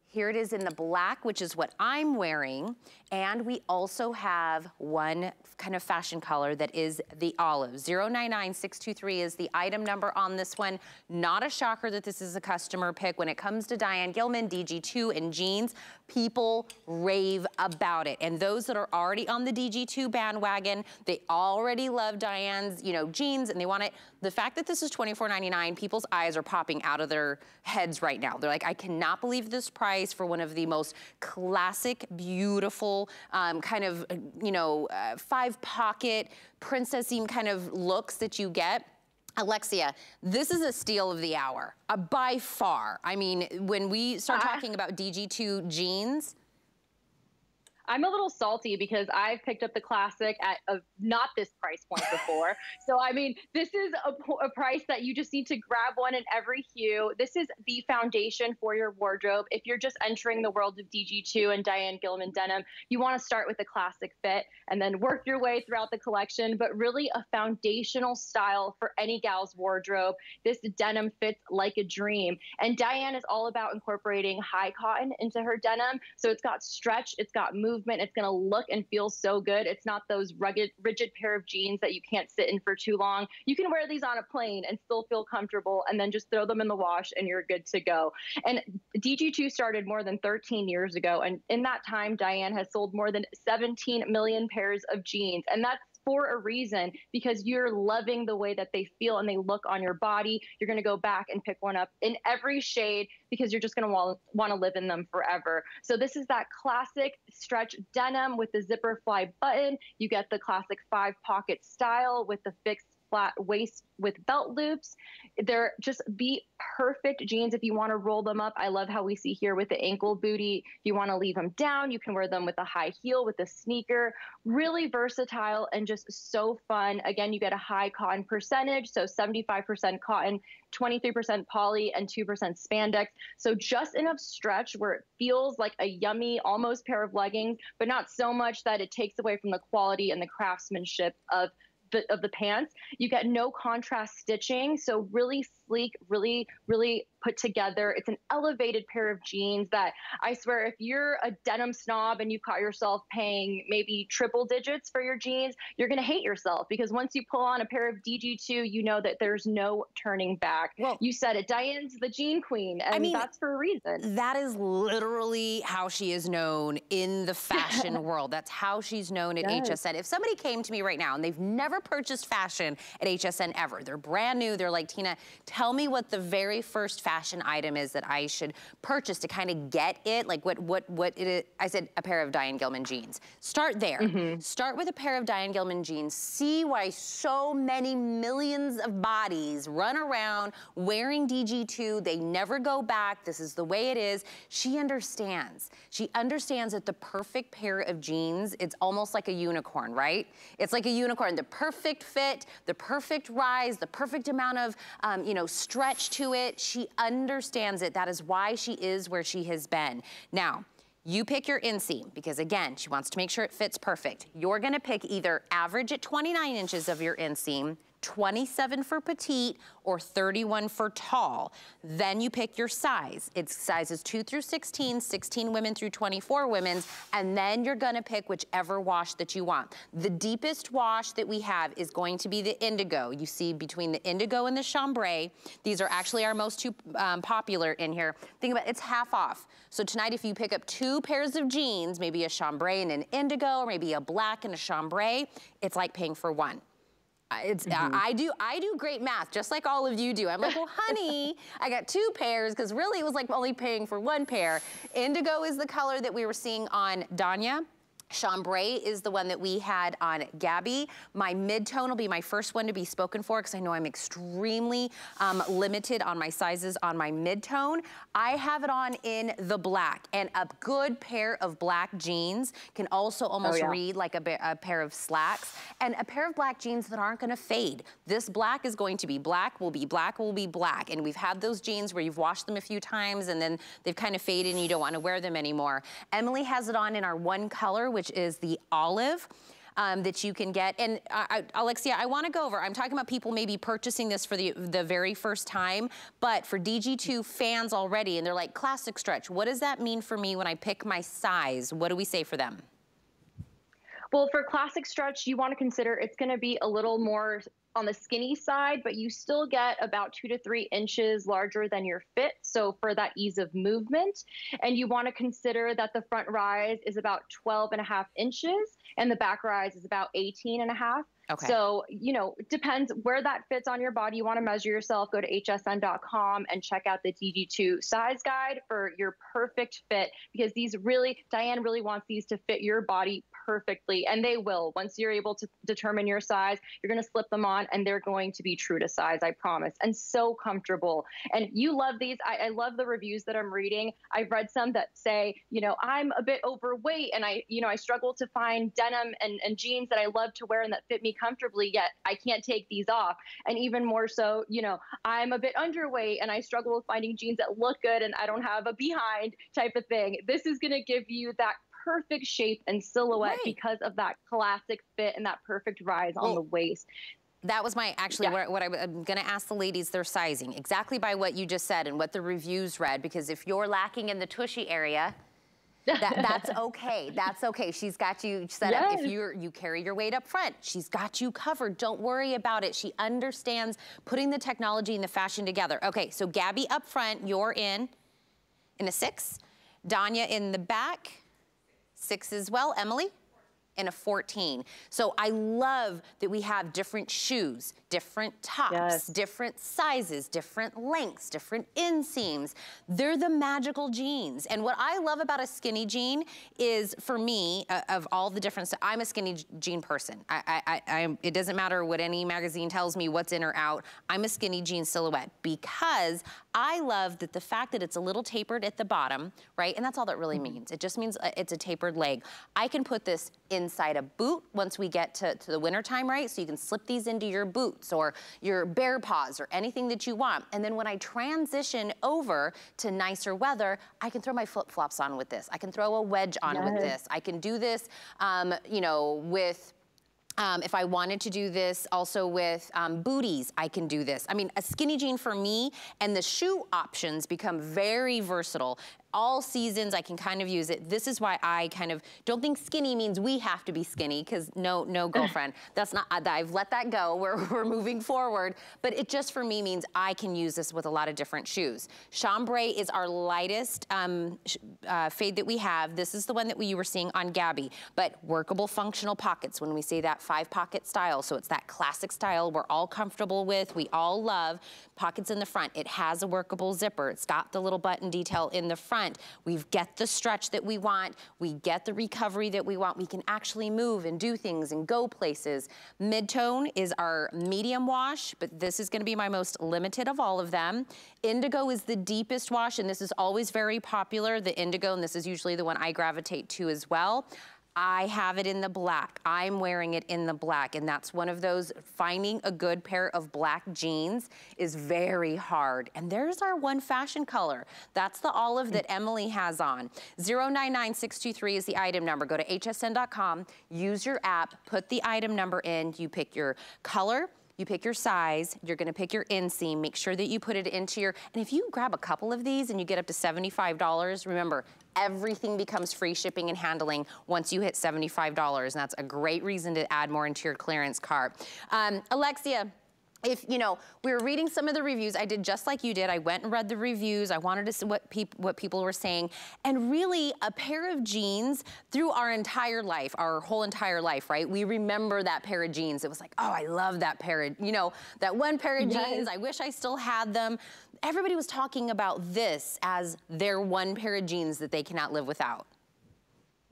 Here it is in the black, which is what I'm wearing. And we also have one kind of fashion color that is the olive. 099623 is the item number on this one. Not a shocker that this is a customer pick. When it comes to Diane Gilman, DG2, and jeans, people rave about it. And those that are already on the DG2 bandwagon, they already love Diane's, you know, jeans and they want it. The fact that this is $24.99, people's eyes are popping out of their heads right now. They're like, I cannot believe this price for one of the most classic, beautiful, um, kind of, uh, you know, uh, five pocket, princessy kind of looks that you get. Alexia, this is a steal of the hour, uh, by far. I mean, when we start uh talking about DG2 jeans, I'm a little salty because I've picked up the classic at a, not this price point before. so I mean, this is a, a, price that you just need to grab one in every hue. This is the foundation for your wardrobe. If you're just entering the world of DG2 and Diane Gilman denim, you want to start with a classic fit and then work your way throughout the collection, but really a foundational style for any gal's wardrobe. This denim fits like a dream. And Diane is all about incorporating high cotton into her denim. So it's got stretch, it's got movement movement. It's going to look and feel so good. It's not those rugged, rigid pair of jeans that you can't sit in for too long. You can wear these on a plane and still feel comfortable and then just throw them in the wash and you're good to go. And DG2 started more than 13 years ago. And in that time, Diane has sold more than 17 million pairs of jeans. And that's for a reason because you're loving the way that they feel and they look on your body. You're going to go back and pick one up in every shade because you're just going to want, to live in them forever. So this is that classic stretch denim with the zipper fly button. You get the classic five pocket style with the fixed flat waist with belt loops. They're just the perfect jeans if you want to roll them up. I love how we see here with the ankle booty. If you want to leave them down, you can wear them with a high heel, with a sneaker. Really versatile and just so fun. Again, you get a high cotton percentage, so 75% cotton, 23% poly and 2% spandex. So just enough stretch where it feels like a yummy, almost pair of leggings, but not so much that it takes away from the quality and the craftsmanship of of the pants. You get no contrast stitching, so really sleek, really, really put together. It's an elevated pair of jeans that I swear, if you're a denim snob and you caught yourself paying maybe triple digits for your jeans, you're going to hate yourself because once you pull on a pair of DG2, you know that there's no turning back. Well, you said it. Diane's the jean queen, and I mean, that's for a reason. That is literally how she is known in the fashion world. That's how she's known at yes. HSN. If somebody came to me right now and they've never purchased fashion at HSN ever, they're brand new, they're like, Tina, tell tell me what the very first fashion item is that I should purchase to kind of get it, like what, what, what it is. I said a pair of Diane Gilman jeans. Start there. Mm -hmm. Start with a pair of Diane Gilman jeans. See why so many millions of bodies run around wearing DG2. They never go back. This is the way it is. She understands. She understands that the perfect pair of jeans, it's almost like a unicorn, right? It's like a unicorn, the perfect fit, the perfect rise, the perfect amount of, um, you know, know, stretch to it. She understands it. That is why she is where she has been. Now, you pick your inseam because again, she wants to make sure it fits perfect. You're gonna pick either average at 29 inches of your inseam, 27 for petite or 31 for tall. Then you pick your size. It's sizes 2 through 16, 16 women through 24 women's, and then you're gonna pick whichever wash that you want. The deepest wash that we have is going to be the indigo. You see between the indigo and the chambray, these are actually our most two um, popular in here. Think about it, it's half off. So tonight if you pick up two pairs of jeans, maybe a chambray and an indigo, or maybe a black and a chambray, it's like paying for one. It's mm -hmm. I, mm-hmm. I do I do great math, just like all of you do. I'm like, well, honey, I got two pairs because really it was like only paying for one pair. Indigo is the color that we were seeing on Danya. Chambray is the one that we had on Gabby. My mid-tone will be my first one to be spoken for because I know I'm extremely um, limited on my sizes on my mid-tone. I have it on in the black and a good pair of black jeans can also oh, almost oh, yeah. read like a, a, pair of slacks and a pair of black jeans that aren't gonna fade. This black is going to be black, will be black, will be black. And we've had those jeans where you've washed them a few times and then they've kind of faded and you don't wanna wear them anymore. Emily has it on in our one color, which which is the olive. Um, that you can get. And uh, Alexia, I wanna go over, I'm talking about people maybe purchasing this for the, the very first time, but for DG2 fans already, and they're like, classic stretch, what does that mean for me when I pick my size? What do we say for them? Well, for classic stretch, you want to consider it's going to be a little more on the skinny side, but you still get about two to three inches larger than your fit. So for that ease of movement, and you wanna consider that the front rise is about 12 and a half inches and the back rise is about 18 and a half. Okay. So, you know, depends where that fits on your body. You want to measure yourself, go to hsn.com and check out the DD2 size guide for your perfect fit because these really, Diane really wants these to fit your body perfectly, and they will. Once you're able to determine your size, you're going to slip them on, and they're going to be true to size, I promise, and so comfortable. And you love these. I, I love the reviews that I'm reading. I've read some that say, you know, I'm a bit overweight, and I, you know, I struggle to find denim and, and jeans that I love to wear and that fit me comfortably, yet I can't take these off. And even more so, you know, I'm a bit underweight and I struggle with finding jeans that look good and I don't have a behind type of thing. This is going to give you that perfect shape and silhouette right. because of that classic fit and that perfect rise on the waist. That was my, actually, yeah. what, what, I, am gonna ask the ladies their sizing, exactly by what you just said and what the reviews read, because if you're lacking in the tushy area, that, that's okay, that's okay. She's got you set yes. up. If you you carry your weight up front, she's got you covered. Don't worry about it. She understands putting the technology and the fashion together. Okay, so Gabby up front, you're in, in a six. Danya in the back, six as well. Emily? and a 14. So I love that we have different shoes, different tops, yes. different sizes, different lengths, different inseams. They're the magical jeans. And what I love about a skinny jean is, for me, uh, of all the different, I'm a skinny jean person. I, I, I, it doesn't matter what any magazine tells me, what's in or out. I'm a skinny jean silhouette because I love that the fact that it's a little tapered at the bottom, right? And that's all that really mm-hmm. means. It just means uh, it's a tapered leg. I can put this inside a boot once we get to, to the winter time, right? So you can slip these into your boot boots or your bear paws or anything that you want. And then when I transition over to nicer weather, I can throw my flip-flops on with this. I can throw a wedge on yes. with this. I can do this, um, you know, with um, if I wanted to do this also with um, booties, I can do this. I mean, a skinny jean for me and the shoe options become very versatile all seasons, I can kind of use it. This is why I kind of don't think skinny means we have to be skinny because no, no girlfriend. That's not, I've let that go. We're, we're moving forward. But it just for me means I can use this with a lot of different shoes. Chambray is our lightest um, uh, fade that we have. This is the one that we, you were seeing on Gabby, but workable functional pockets when we say that five pocket style. So it's that classic style we're all comfortable with, we all love. Pockets in the front. It has a workable zipper. It's got the little button detail in the front want. We get the stretch that we want. We get the recovery that we want. We can actually move and do things and go places. Midtone is our medium wash, but this is gonna be my most limited of all of them. Indigo is the deepest wash, and this is always very popular, the indigo, and this is usually the one I gravitate to as well. I have it in the black. I'm wearing it in the black. And that's one of those, finding a good pair of black jeans is very hard. And there's our one fashion color. That's the olive that Emily has on. 099623 is the item number. Go to hsn.com, use your app, put the item number in, you pick your color, you pick your size, you're gonna pick your inseam, make sure that you put it into your, and if you grab a couple of these and you get up to $75, remember, everything becomes free shipping and handling once you hit $75. And that's a great reason to add more into your clearance cart. Um, Alexia, if, you know, we were reading some of the reviews, I did just like you did. I went and read the reviews. I wanted to see what, what people were saying. And really, a pair of jeans through our entire life, our whole entire life, right? We remember that pair of jeans. It was like, oh, I love that pair of, you know, that one pair of yes. jeans. I wish I still had them. Everybody was talking about this as their one pair of jeans that they cannot live without.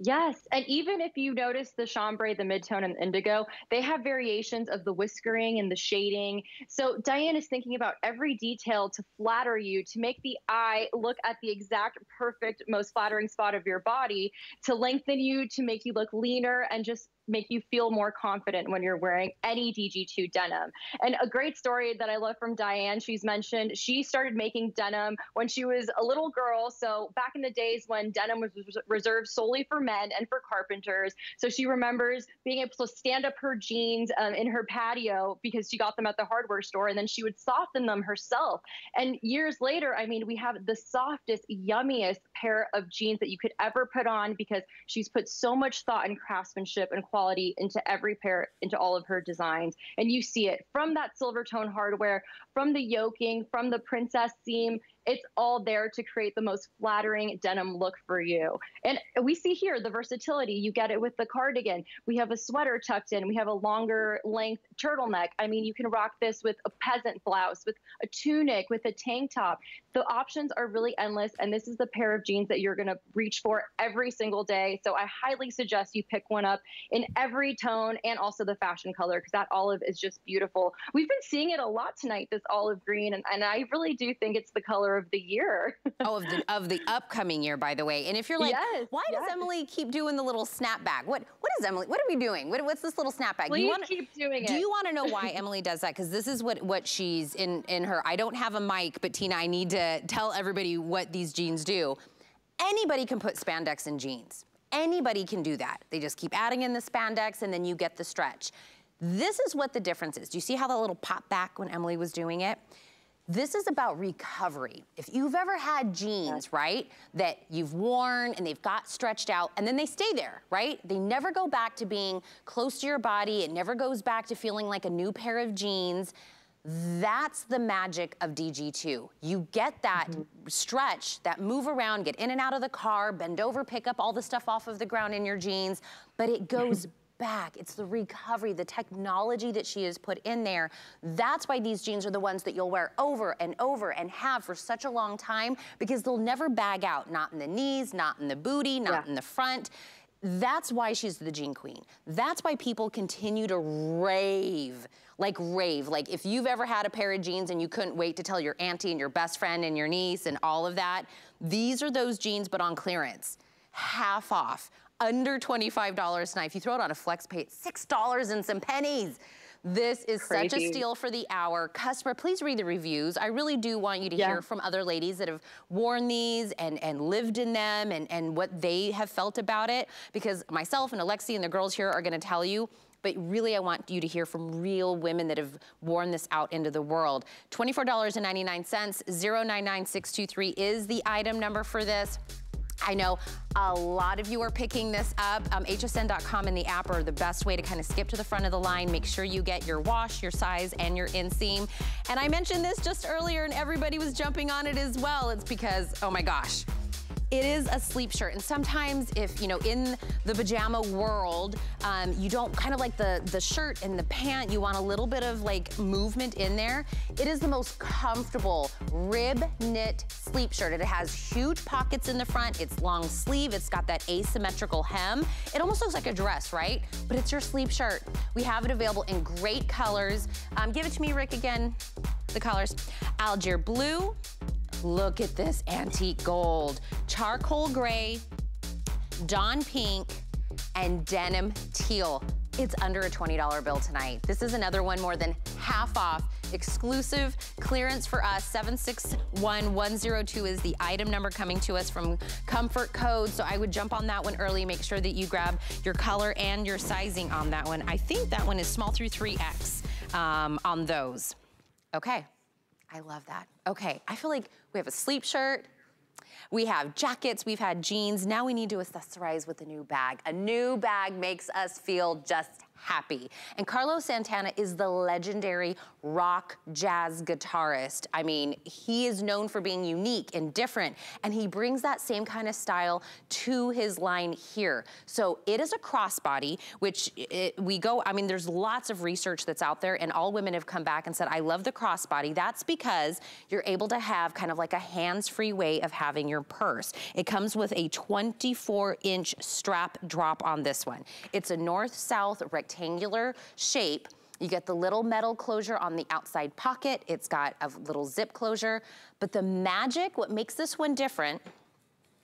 Yes, and even if you notice the chambray, the midtone, and the indigo, they have variations of the whiskering and the shading. So Diane is thinking about every detail to flatter you, to make the eye look at the exact perfect, most flattering spot of your body, to lengthen you, to make you look leaner, and just make you feel more confident when you're wearing any DG2 denim. And a great story that I love from Diane, she's mentioned she started making denim when she was a little girl. So back in the days when denim was reserved solely for men and for carpenters. So she remembers being able to stand up her jeans um, in her patio because she got them at the hardware store and then she would soften them herself. And years later, I mean, we have the softest, yummiest pair of jeans that you could ever put on because she's put so much thought and craftsmanship and quality quality into every pair, into all of her designs. And you see it from that silver tone hardware, from the yoking, from the princess seam, it's all there to create the most flattering denim look for you. And we see here the versatility. You get it with the cardigan. We have a sweater tucked in. We have a longer length turtleneck. I mean, you can rock this with a peasant blouse, with a tunic, with a tank top. The options are really endless. And this is the pair of jeans that you're going to reach for every single day. So I highly suggest you pick one up in every tone and also the fashion color because that olive is just beautiful. We've been seeing it a lot tonight, this olive green. And, and I really do think it's the color of the year. oh, of the, of the upcoming year, by the way. And if you're like, yes, why yes. does Emily keep doing the little snapback? What What is Emily, what are we doing? What, what's this little snapback? Please you wanna, keep doing do it. Do you wanna know why Emily does that? Because this is what, what she's in, in her, I don't have a mic, but Tina, I need to tell everybody what these jeans do. Anybody can put spandex in jeans. Anybody can do that. They just keep adding in the spandex and then you get the stretch. This is what the difference is. Do you see how that little pop back when Emily was doing it? This is about recovery. If you've ever had jeans, right, that you've worn and they've got stretched out and then they stay there, right? They never go back to being close to your body. It never goes back to feeling like a new pair of jeans. That's the magic of DG2. You get that mm -hmm. stretch, that move around, get in and out of the car, bend over, pick up all the stuff off of the ground in your jeans, but it goes back. It's the recovery, the technology that she has put in there. That's why these jeans are the ones that you'll wear over and over and have for such a long time because they'll never bag out, not in the knees, not in the booty, not yeah. in the front. That's why she's the jean queen. That's why people continue to rave, like rave. Like if you've ever had a pair of jeans and you couldn't wait to tell your auntie and your best friend and your niece and all of that, these are those jeans but on clearance half off under $25 now. If you throw it on a flex pay, it's $6 and some pennies. This is Crazy. such a steal for the hour. Customer, please read the reviews. I really do want you to yeah. hear from other ladies that have worn these and, and lived in them and, and what they have felt about it because myself and Alexi and the girls here are gonna tell you but really I want you to hear from real women that have worn this out into the world. $24.99, 099623 is the item number for this. I know a lot of you are picking this up. Um, HSN.com and the app are the best way to kind of skip to the front of the line. Make sure you get your wash, your size, and your inseam. And I mentioned this just earlier and everybody was jumping on it as well. It's because, oh my gosh, it is a sleep shirt, and sometimes if, you know, in the pajama world, um, you don't kind of like the, the shirt and the pant, you want a little bit of like movement in there. It is the most comfortable rib knit sleep shirt. It has huge pockets in the front, it's long sleeve, it's got that asymmetrical hem. It almost looks like a dress, right? But it's your sleep shirt. We have it available in great colors. Um, give it to me, Rick, again, the colors. Algier blue, Look at this antique gold. Charcoal gray, Dawn pink, and denim teal. It's under a $20 bill tonight. This is another one more than half off. Exclusive clearance for us. 761102 is the item number coming to us from Comfort Code. So I would jump on that one early. Make sure that you grab your color and your sizing on that one. I think that one is small through 3X um, on those. Okay. I love that. Okay, I feel like we have a sleep shirt, we have jackets, we've had jeans. Now we need to accessorize with a new bag. A new bag makes us feel just happy. And Carlos Santana is the legendary rock jazz guitarist. I mean, he is known for being unique and different, and he brings that same kind of style to his line here. So it is a crossbody, which it, we go, I mean, there's lots of research that's out there, and all women have come back and said, I love the crossbody. That's because you're able to have kind of like a hands-free way of having your purse. It comes with a 24-inch strap drop on this one. It's a north-south rectangular shape you get the little metal closure on the outside pocket. It's got a little zip closure. But the magic, what makes this one different,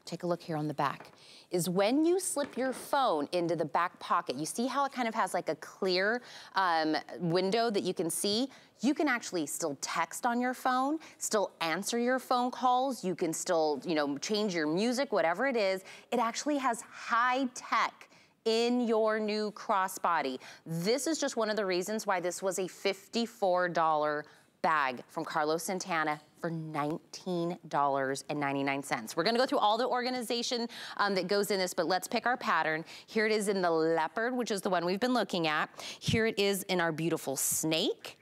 take a look here on the back, is when you slip your phone into the back pocket, you see how it kind of has like a clear um, window that you can see? You can actually still text on your phone, still answer your phone calls, you can still, you know, change your music, whatever it is. It actually has high tech in your new crossbody. This is just one of the reasons why this was a $54 bag from Carlos Santana for $19.99. We're gonna go through all the organization um, that goes in this, but let's pick our pattern. Here it is in the leopard, which is the one we've been looking at. Here it is in our beautiful snake.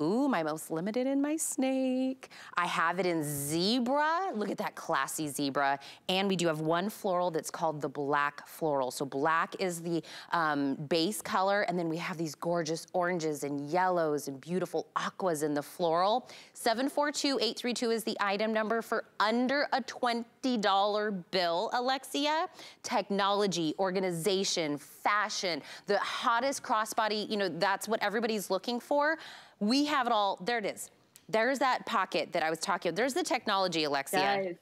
Ooh, my most limited in my snake. I have it in zebra. Look at that classy zebra. And we do have one floral that's called the black floral. So black is the um, base color. And then we have these gorgeous oranges and yellows and beautiful aquas in the floral. 742832 is the item number for under a $20 bill, Alexia. Technology, organization, fashion, the hottest crossbody, you know, that's what everybody's looking for. We have it all, there it is. There's that pocket that I was talking about. There's the technology, Alexia.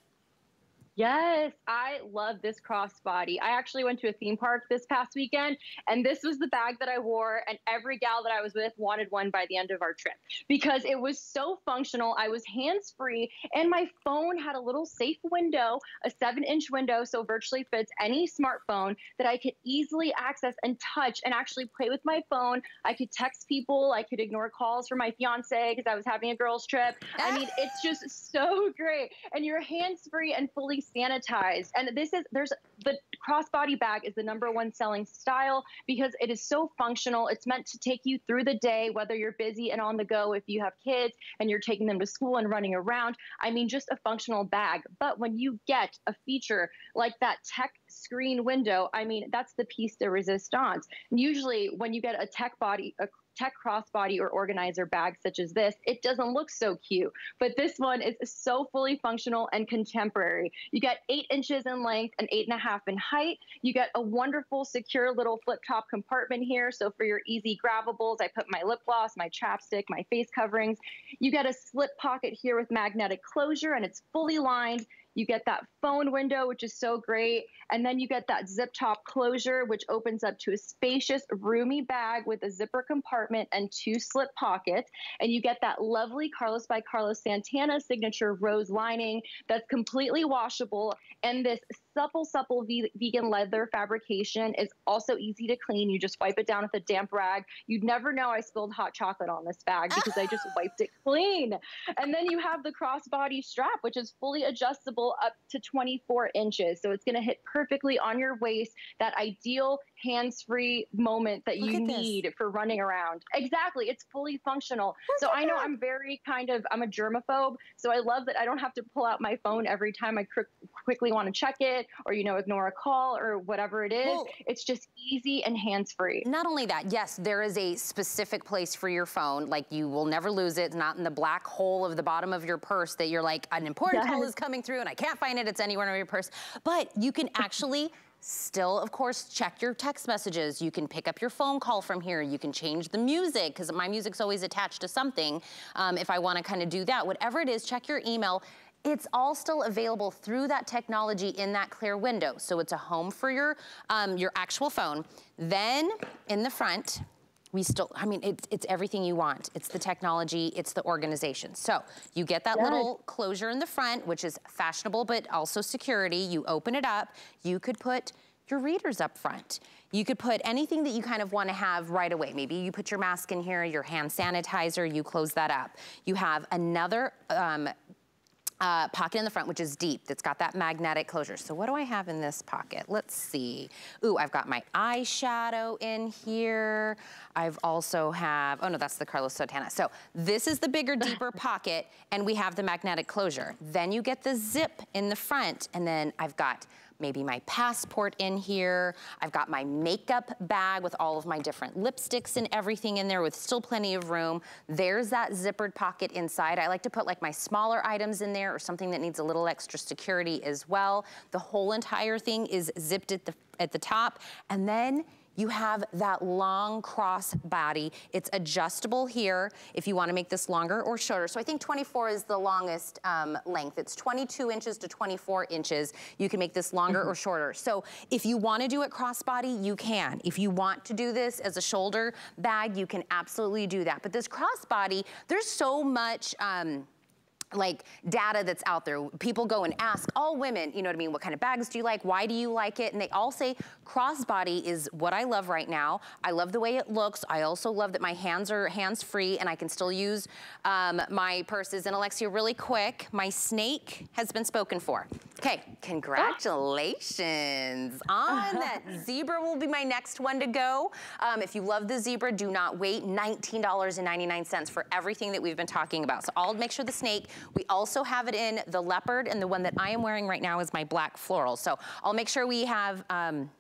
Yes, I love this crossbody. I actually went to a theme park this past weekend, and this was the bag that I wore, and every gal that I was with wanted one by the end of our trip because it was so functional. I was hands free, and my phone had a little safe window, a seven inch window, so virtually fits any smartphone that I could easily access and touch and actually play with my phone. I could text people, I could ignore calls from my fiance because I was having a girls' trip. I mean, it's just so great. And you're hands free and fully sanitized. And this is, there's the crossbody bag is the number one selling style because it is so functional. It's meant to take you through the day, whether you're busy and on the go, if you have kids and you're taking them to school and running around. I mean, just a functional bag. But when you get a feature like that tech screen window, I mean, that's the piece de resistance. usually when you get a tech body, a tech crossbody or organizer bag such as this, it doesn't look so cute. But this one is so fully functional and contemporary. You got eight inches in length and eight and a half in height. You got a wonderful, secure little flip top compartment here. So for your easy grabbables, I put my lip gloss, my chapstick, my face coverings. You got a slip pocket here with magnetic closure and it's fully lined. You get that phone window, which is so great. And then you get that zip top closure, which opens up to a spacious, roomy bag with a zipper compartment and two slip pockets. And you get that lovely Carlos by Carlos Santana signature rose lining that's completely washable and this supple, supple ve vegan leather fabrication is also easy to clean. You just wipe it down with a damp rag. You'd never know I spilled hot chocolate on this bag because I just wiped it clean. And then you have the crossbody strap, which is fully adjustable up to 24 inches. So it's going to hit perfectly on your waist, that ideal hands-free moment that Look you need this. for running around. Exactly. It's fully functional. so I know I'm very kind of, I'm a germaphobe. So I love that I don't have to pull out my phone every time I quickly want to check it it or, you know, ignore a call or whatever it is. Well, it's just easy and hands-free. Not only that, yes, there is a specific place for your phone. Like you will never lose it. It's not in the black hole of the bottom of your purse that you're like, an important yes. call is coming through and I can't find it. It's anywhere in your purse. But you can actually Still, of course, check your text messages. You can pick up your phone call from here. You can change the music because my music's always attached to something um, if I want to kind of do that. Whatever it is, check your email it's all still available through that technology in that clear window. So it's a home for your, um, your actual phone. Then in the front, we still, I mean, it's, it's everything you want. It's the technology, it's the organization. So you get that yes. little closure in the front, which is fashionable, but also security. You open it up, you could put your readers up front. You could put anything that you kind of want to have right away. Maybe you put your mask in here, your hand sanitizer, you close that up. You have another um, uh, pocket in the front, which is deep, that's got that magnetic closure. So what do I have in this pocket? Let's see. Ooh, I've got my eyeshadow in here. I've also have, oh no, that's the Carlos Sotana. So this is the bigger, deeper pocket, and we have the magnetic closure. Then you get the zip in the front, and then I've got maybe my passport in here. I've got my makeup bag with all of my different lipsticks and everything in there with still plenty of room. There's that zippered pocket inside. I like to put like my smaller items in there or something that needs a little extra security as well. The whole entire thing is zipped at the, at the top. And then you have that long cross body. It's adjustable here if you wanna make this longer or shorter. So I think 24 is the longest um, length. It's 22 inches to 24 inches. You can make this longer mm -hmm. or mm-hmm. shorter. So if you wanna do it crossbody, you can. If you want to do this as a shoulder bag, you can absolutely do that. But this crossbody, there's so much, um, like data that's out there. People go and ask all women, you know what I mean, what kind of bags do you like? Why do you like it? And they all say crossbody is what I love right now. I love the way it looks. I also love that my hands are hands-free and I can still use um, my purses. And Alexia, really quick, my snake has been spoken for. Okay, congratulations on that. Zebra will be my next one to go. Um, if you love the zebra, do not wait. $19.99 for everything that we've been talking about. So I'll make sure the snake we also have it in the leopard, and the one that I am wearing right now is my black floral. So I'll make sure we have... Um,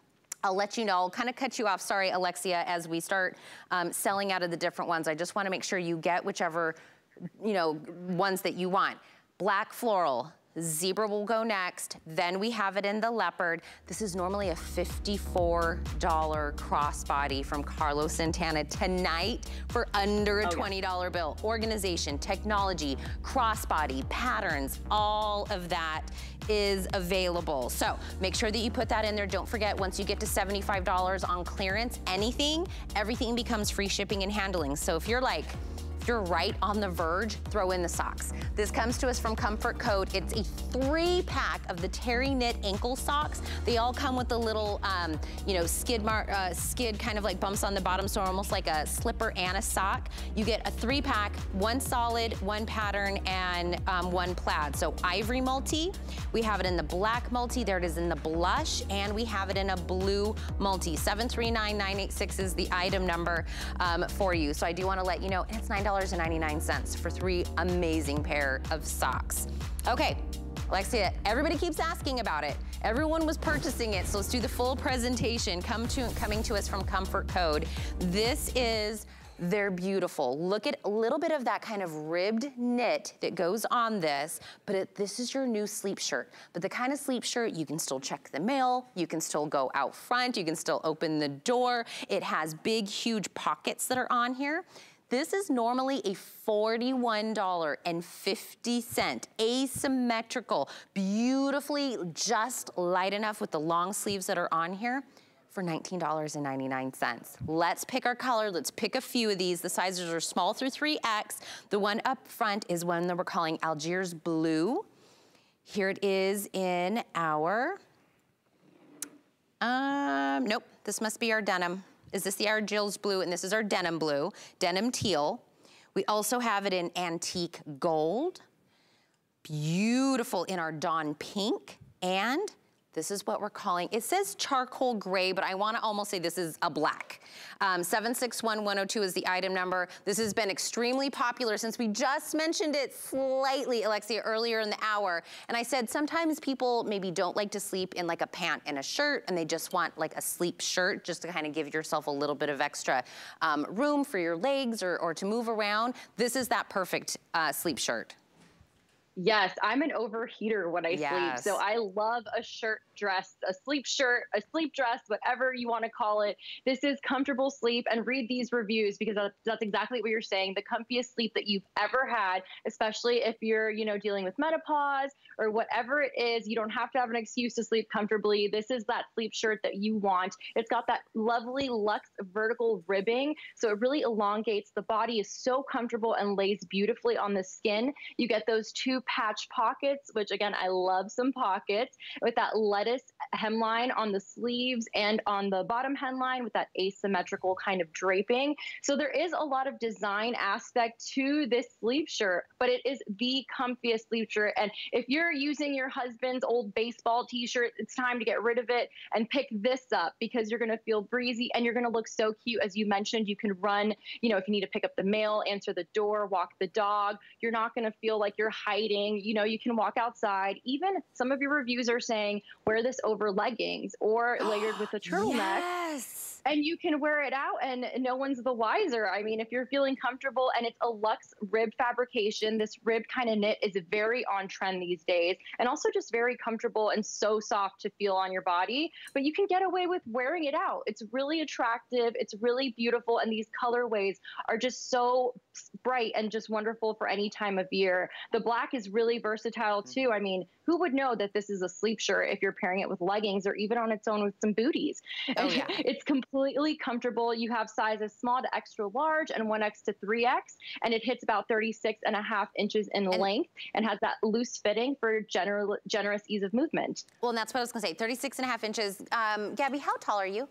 I'll let you know, I'll kind of cut you off, sorry Alexia, as we start um, selling out of the different ones. I just wanna make sure you get whichever, you know, ones that you want. Black floral, Zebra will go next. Then we have it in the leopard. This is normally a $54 crossbody from Carlos Santana tonight for under a $20 oh, yeah. bill. Organization, technology, crossbody, patterns, all of that is available. So make sure that you put that in there. Don't forget, once you get to $75 on clearance, anything, everything becomes free shipping and handling. So if you're like, you're right on the verge, throw in the socks. This comes to us from Comfort Coat. It's a three pack of the terry knit ankle socks. They all come with the little, um, you know, skid mark, uh, skid kind of like bumps on the bottom, so almost like a slipper and a sock. You get a three pack, one solid, one pattern, and um, one plaid. So ivory multi, we have it in the black multi, there it is in the blush, and we have it in a blue multi. 739986 is the item number um, for you. So I do wanna let you know, and it's $9 $9.99 for three amazing pair of socks. Okay, Lexia, everybody keeps asking about it. Everyone was purchasing it, so let's do the full presentation come to, coming to us from Comfort Code. This is they're beautiful. Look at a little bit of that kind of ribbed knit that goes on this, but it, this is your new sleep shirt. But the kind of sleep shirt, you can still check the mail, you can still go out front, you can still open the door. It has big, huge pockets that are on here. This is normally a $41.50, asymmetrical, beautifully just light enough with the long sleeves that are on here for $19.99. Let's pick our color. Let's pick a few of these. The sizes are small through 3X. The one up front is one that we're calling Algiers Blue. Here it is in our, um, nope, this must be our denim is this the our Jill's blue, and this is our denim blue, denim teal. We also have it in antique gold, beautiful in our dawn pink, and this is what we're calling, it says charcoal gray, but I wanna almost say this is a black. Um, 761102 is the item number. This has been extremely popular since we just mentioned it slightly, Alexia, earlier in the hour. And I said, sometimes people maybe don't like to sleep in like a pant and a shirt, and they just want like a sleep shirt just to kind of give yourself a little bit of extra um, room for your legs or, or to move around. This is that perfect uh, sleep shirt. Yes, I'm an overheater when I yes. sleep. So I love a shirt dress, a sleep shirt, a sleep dress, whatever you want to call it. This is comfortable sleep and read these reviews because that's, that's exactly what you're saying. The comfiest sleep that you've ever had, especially if you're, you know, dealing with menopause or whatever it is. You don't have to have an excuse to sleep comfortably. This is that sleep shirt that you want. It's got that lovely luxe vertical ribbing. So it really elongates. The body is so comfortable and lays beautifully on the skin. You get those two patch pockets, which again, I love some pockets with that lettuce lattice hemline on the sleeves and on the bottom hemline with that asymmetrical kind of draping. So there is a lot of design aspect to this sleeve shirt, but it is the comfiest sleeve shirt. And if you're using your husband's old baseball t-shirt, it's time to get rid of it and pick this up because you're going to feel breezy and you're going to look so cute. As you mentioned, you can run, you know, if you need to pick up the mail, answer the door, walk the dog. You're not going to feel like you're hiding. You know, you can walk outside. Even some of your reviews are saying, where this over leggings or layered with a turtleneck. Yes and you can wear it out and no one's the wiser. I mean, if you're feeling comfortable and it's a luxe rib fabrication, this rib kind of knit is very on trend these days and also just very comfortable and so soft to feel on your body, but you can get away with wearing it out. It's really attractive. It's really beautiful. And these colorways are just so bright and just wonderful for any time of year. The black is really versatile too. Mm-hmm. I mean, who would know that this is a sleep shirt if you're pairing it with leggings or even on its own with some booties? Oh, yeah. it's complete completely comfortable. You have sizes small to extra large and 1X to 3X, and it hits about 36 and a half inches in and length and has that loose fitting for general, generous ease of movement. Well, and that's what I was gonna say, 36 and a half inches. Um, Gabby, how tall are you?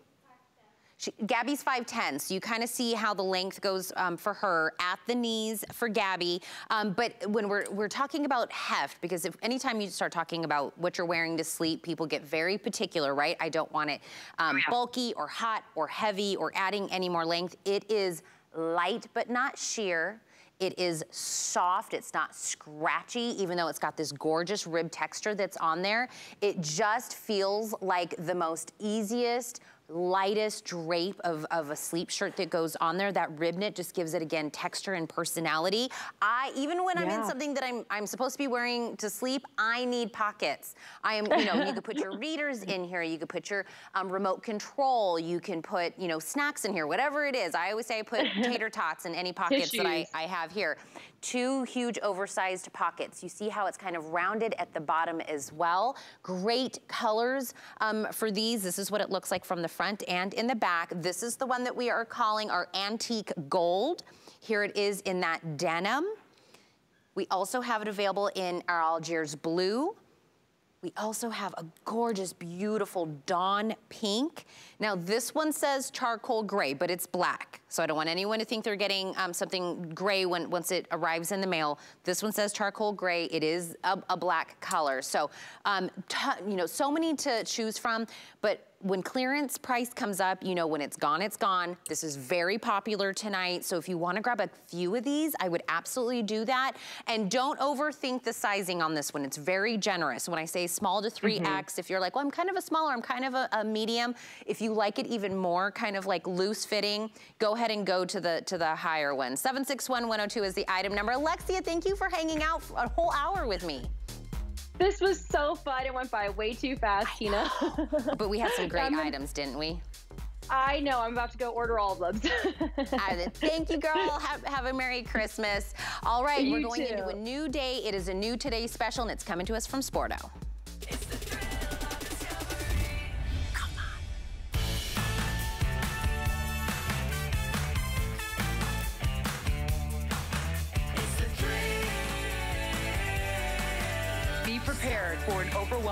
She, Gabby's 5'10", so you kind of see how the length goes um, for her at the knees for Gabby. Um, but when we're, we're talking about heft, because if anytime you start talking about what you're wearing to sleep, people get very particular, right? I don't want it um, oh, yeah. bulky or hot or heavy or adding any more length. It is light, but not sheer. It is soft, it's not scratchy, even though it's got this gorgeous rib texture that's on there. It just feels like the most easiest, lightest drape of, of a sleep shirt that goes on there. That rib knit just gives it, again, texture and personality. I, even when yeah. I'm in something that I'm, I'm supposed to be wearing to sleep, I need pockets. I am, you know, you could put your readers in here, you could put your um, remote control, you can put, you know, snacks in here, whatever it is. I always say I put tater tots in any pockets Tissues. that I, I have here two huge oversized pockets. You see how it's kind of rounded at the bottom as well. Great colors um, for these. This is what it looks like from the front and in the back. This is the one that we are calling our antique gold. Here it is in that denim. We also have it available in our Algiers blue. We also have a gorgeous, beautiful dawn pink. Now this one says charcoal gray, but it's black. So I don't want anyone to think they're getting um, something gray when once it arrives in the mail. This one says charcoal gray. It is a, a black color. So, um, you know, so many to choose from, but when clearance price comes up, you know when it's gone, it's gone. This is very popular tonight. So if you wanna grab a few of these, I would absolutely do that. And don't overthink the sizing on this one. It's very generous. When I say small to 3X, mm -hmm. if you're like, well, I'm kind of a smaller, I'm kind of a, a medium. If you you like it even more, kind of like loose fitting, go ahead and go to the to the higher one. 761102 is the item number. Alexia, thank you for hanging out a whole hour with me. This was so fun. It went by way too fast, Tina. but we had some great items, didn't we? I know. I'm about to go order all of them. Thank you, girl. Have, have, a Merry Christmas. All right, you we're going too. into a new day. It is a new today special, and it's coming to us from Sporto.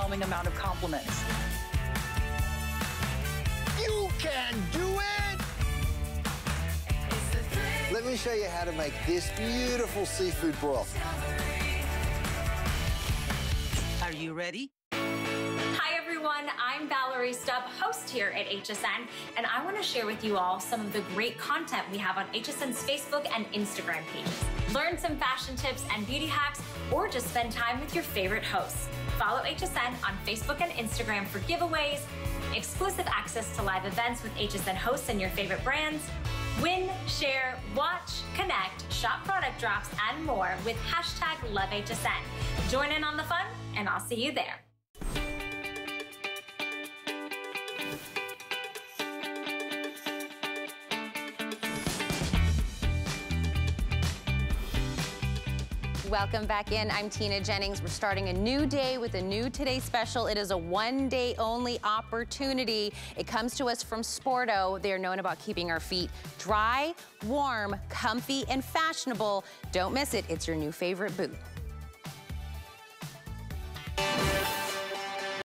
overwhelming amount of compliments. You can do it! Let me show you how to make this beautiful seafood broth. Are you ready? Hi everyone, I'm Valerie Stubb, host here at HSN, and I want to share with you all some of the great content we have on HSN's Facebook and Instagram pages. Learn some fashion tips and beauty hacks, or just spend time with your favorite hosts follow HSN on Facebook and Instagram for giveaways, exclusive access to live events with HSN hosts and your favorite brands, win, share, watch, connect, shop product drops, and more with hashtag LoveHSN. Join in on the fun, and I'll see you there. Welcome back in. I'm Tina Jennings. We're starting a new day with a new Today special. It is a one-day only opportunity. It comes to us from Sporto. They are known about keeping our feet dry, warm, comfy, and fashionable. Don't miss it. It's your new favorite boot.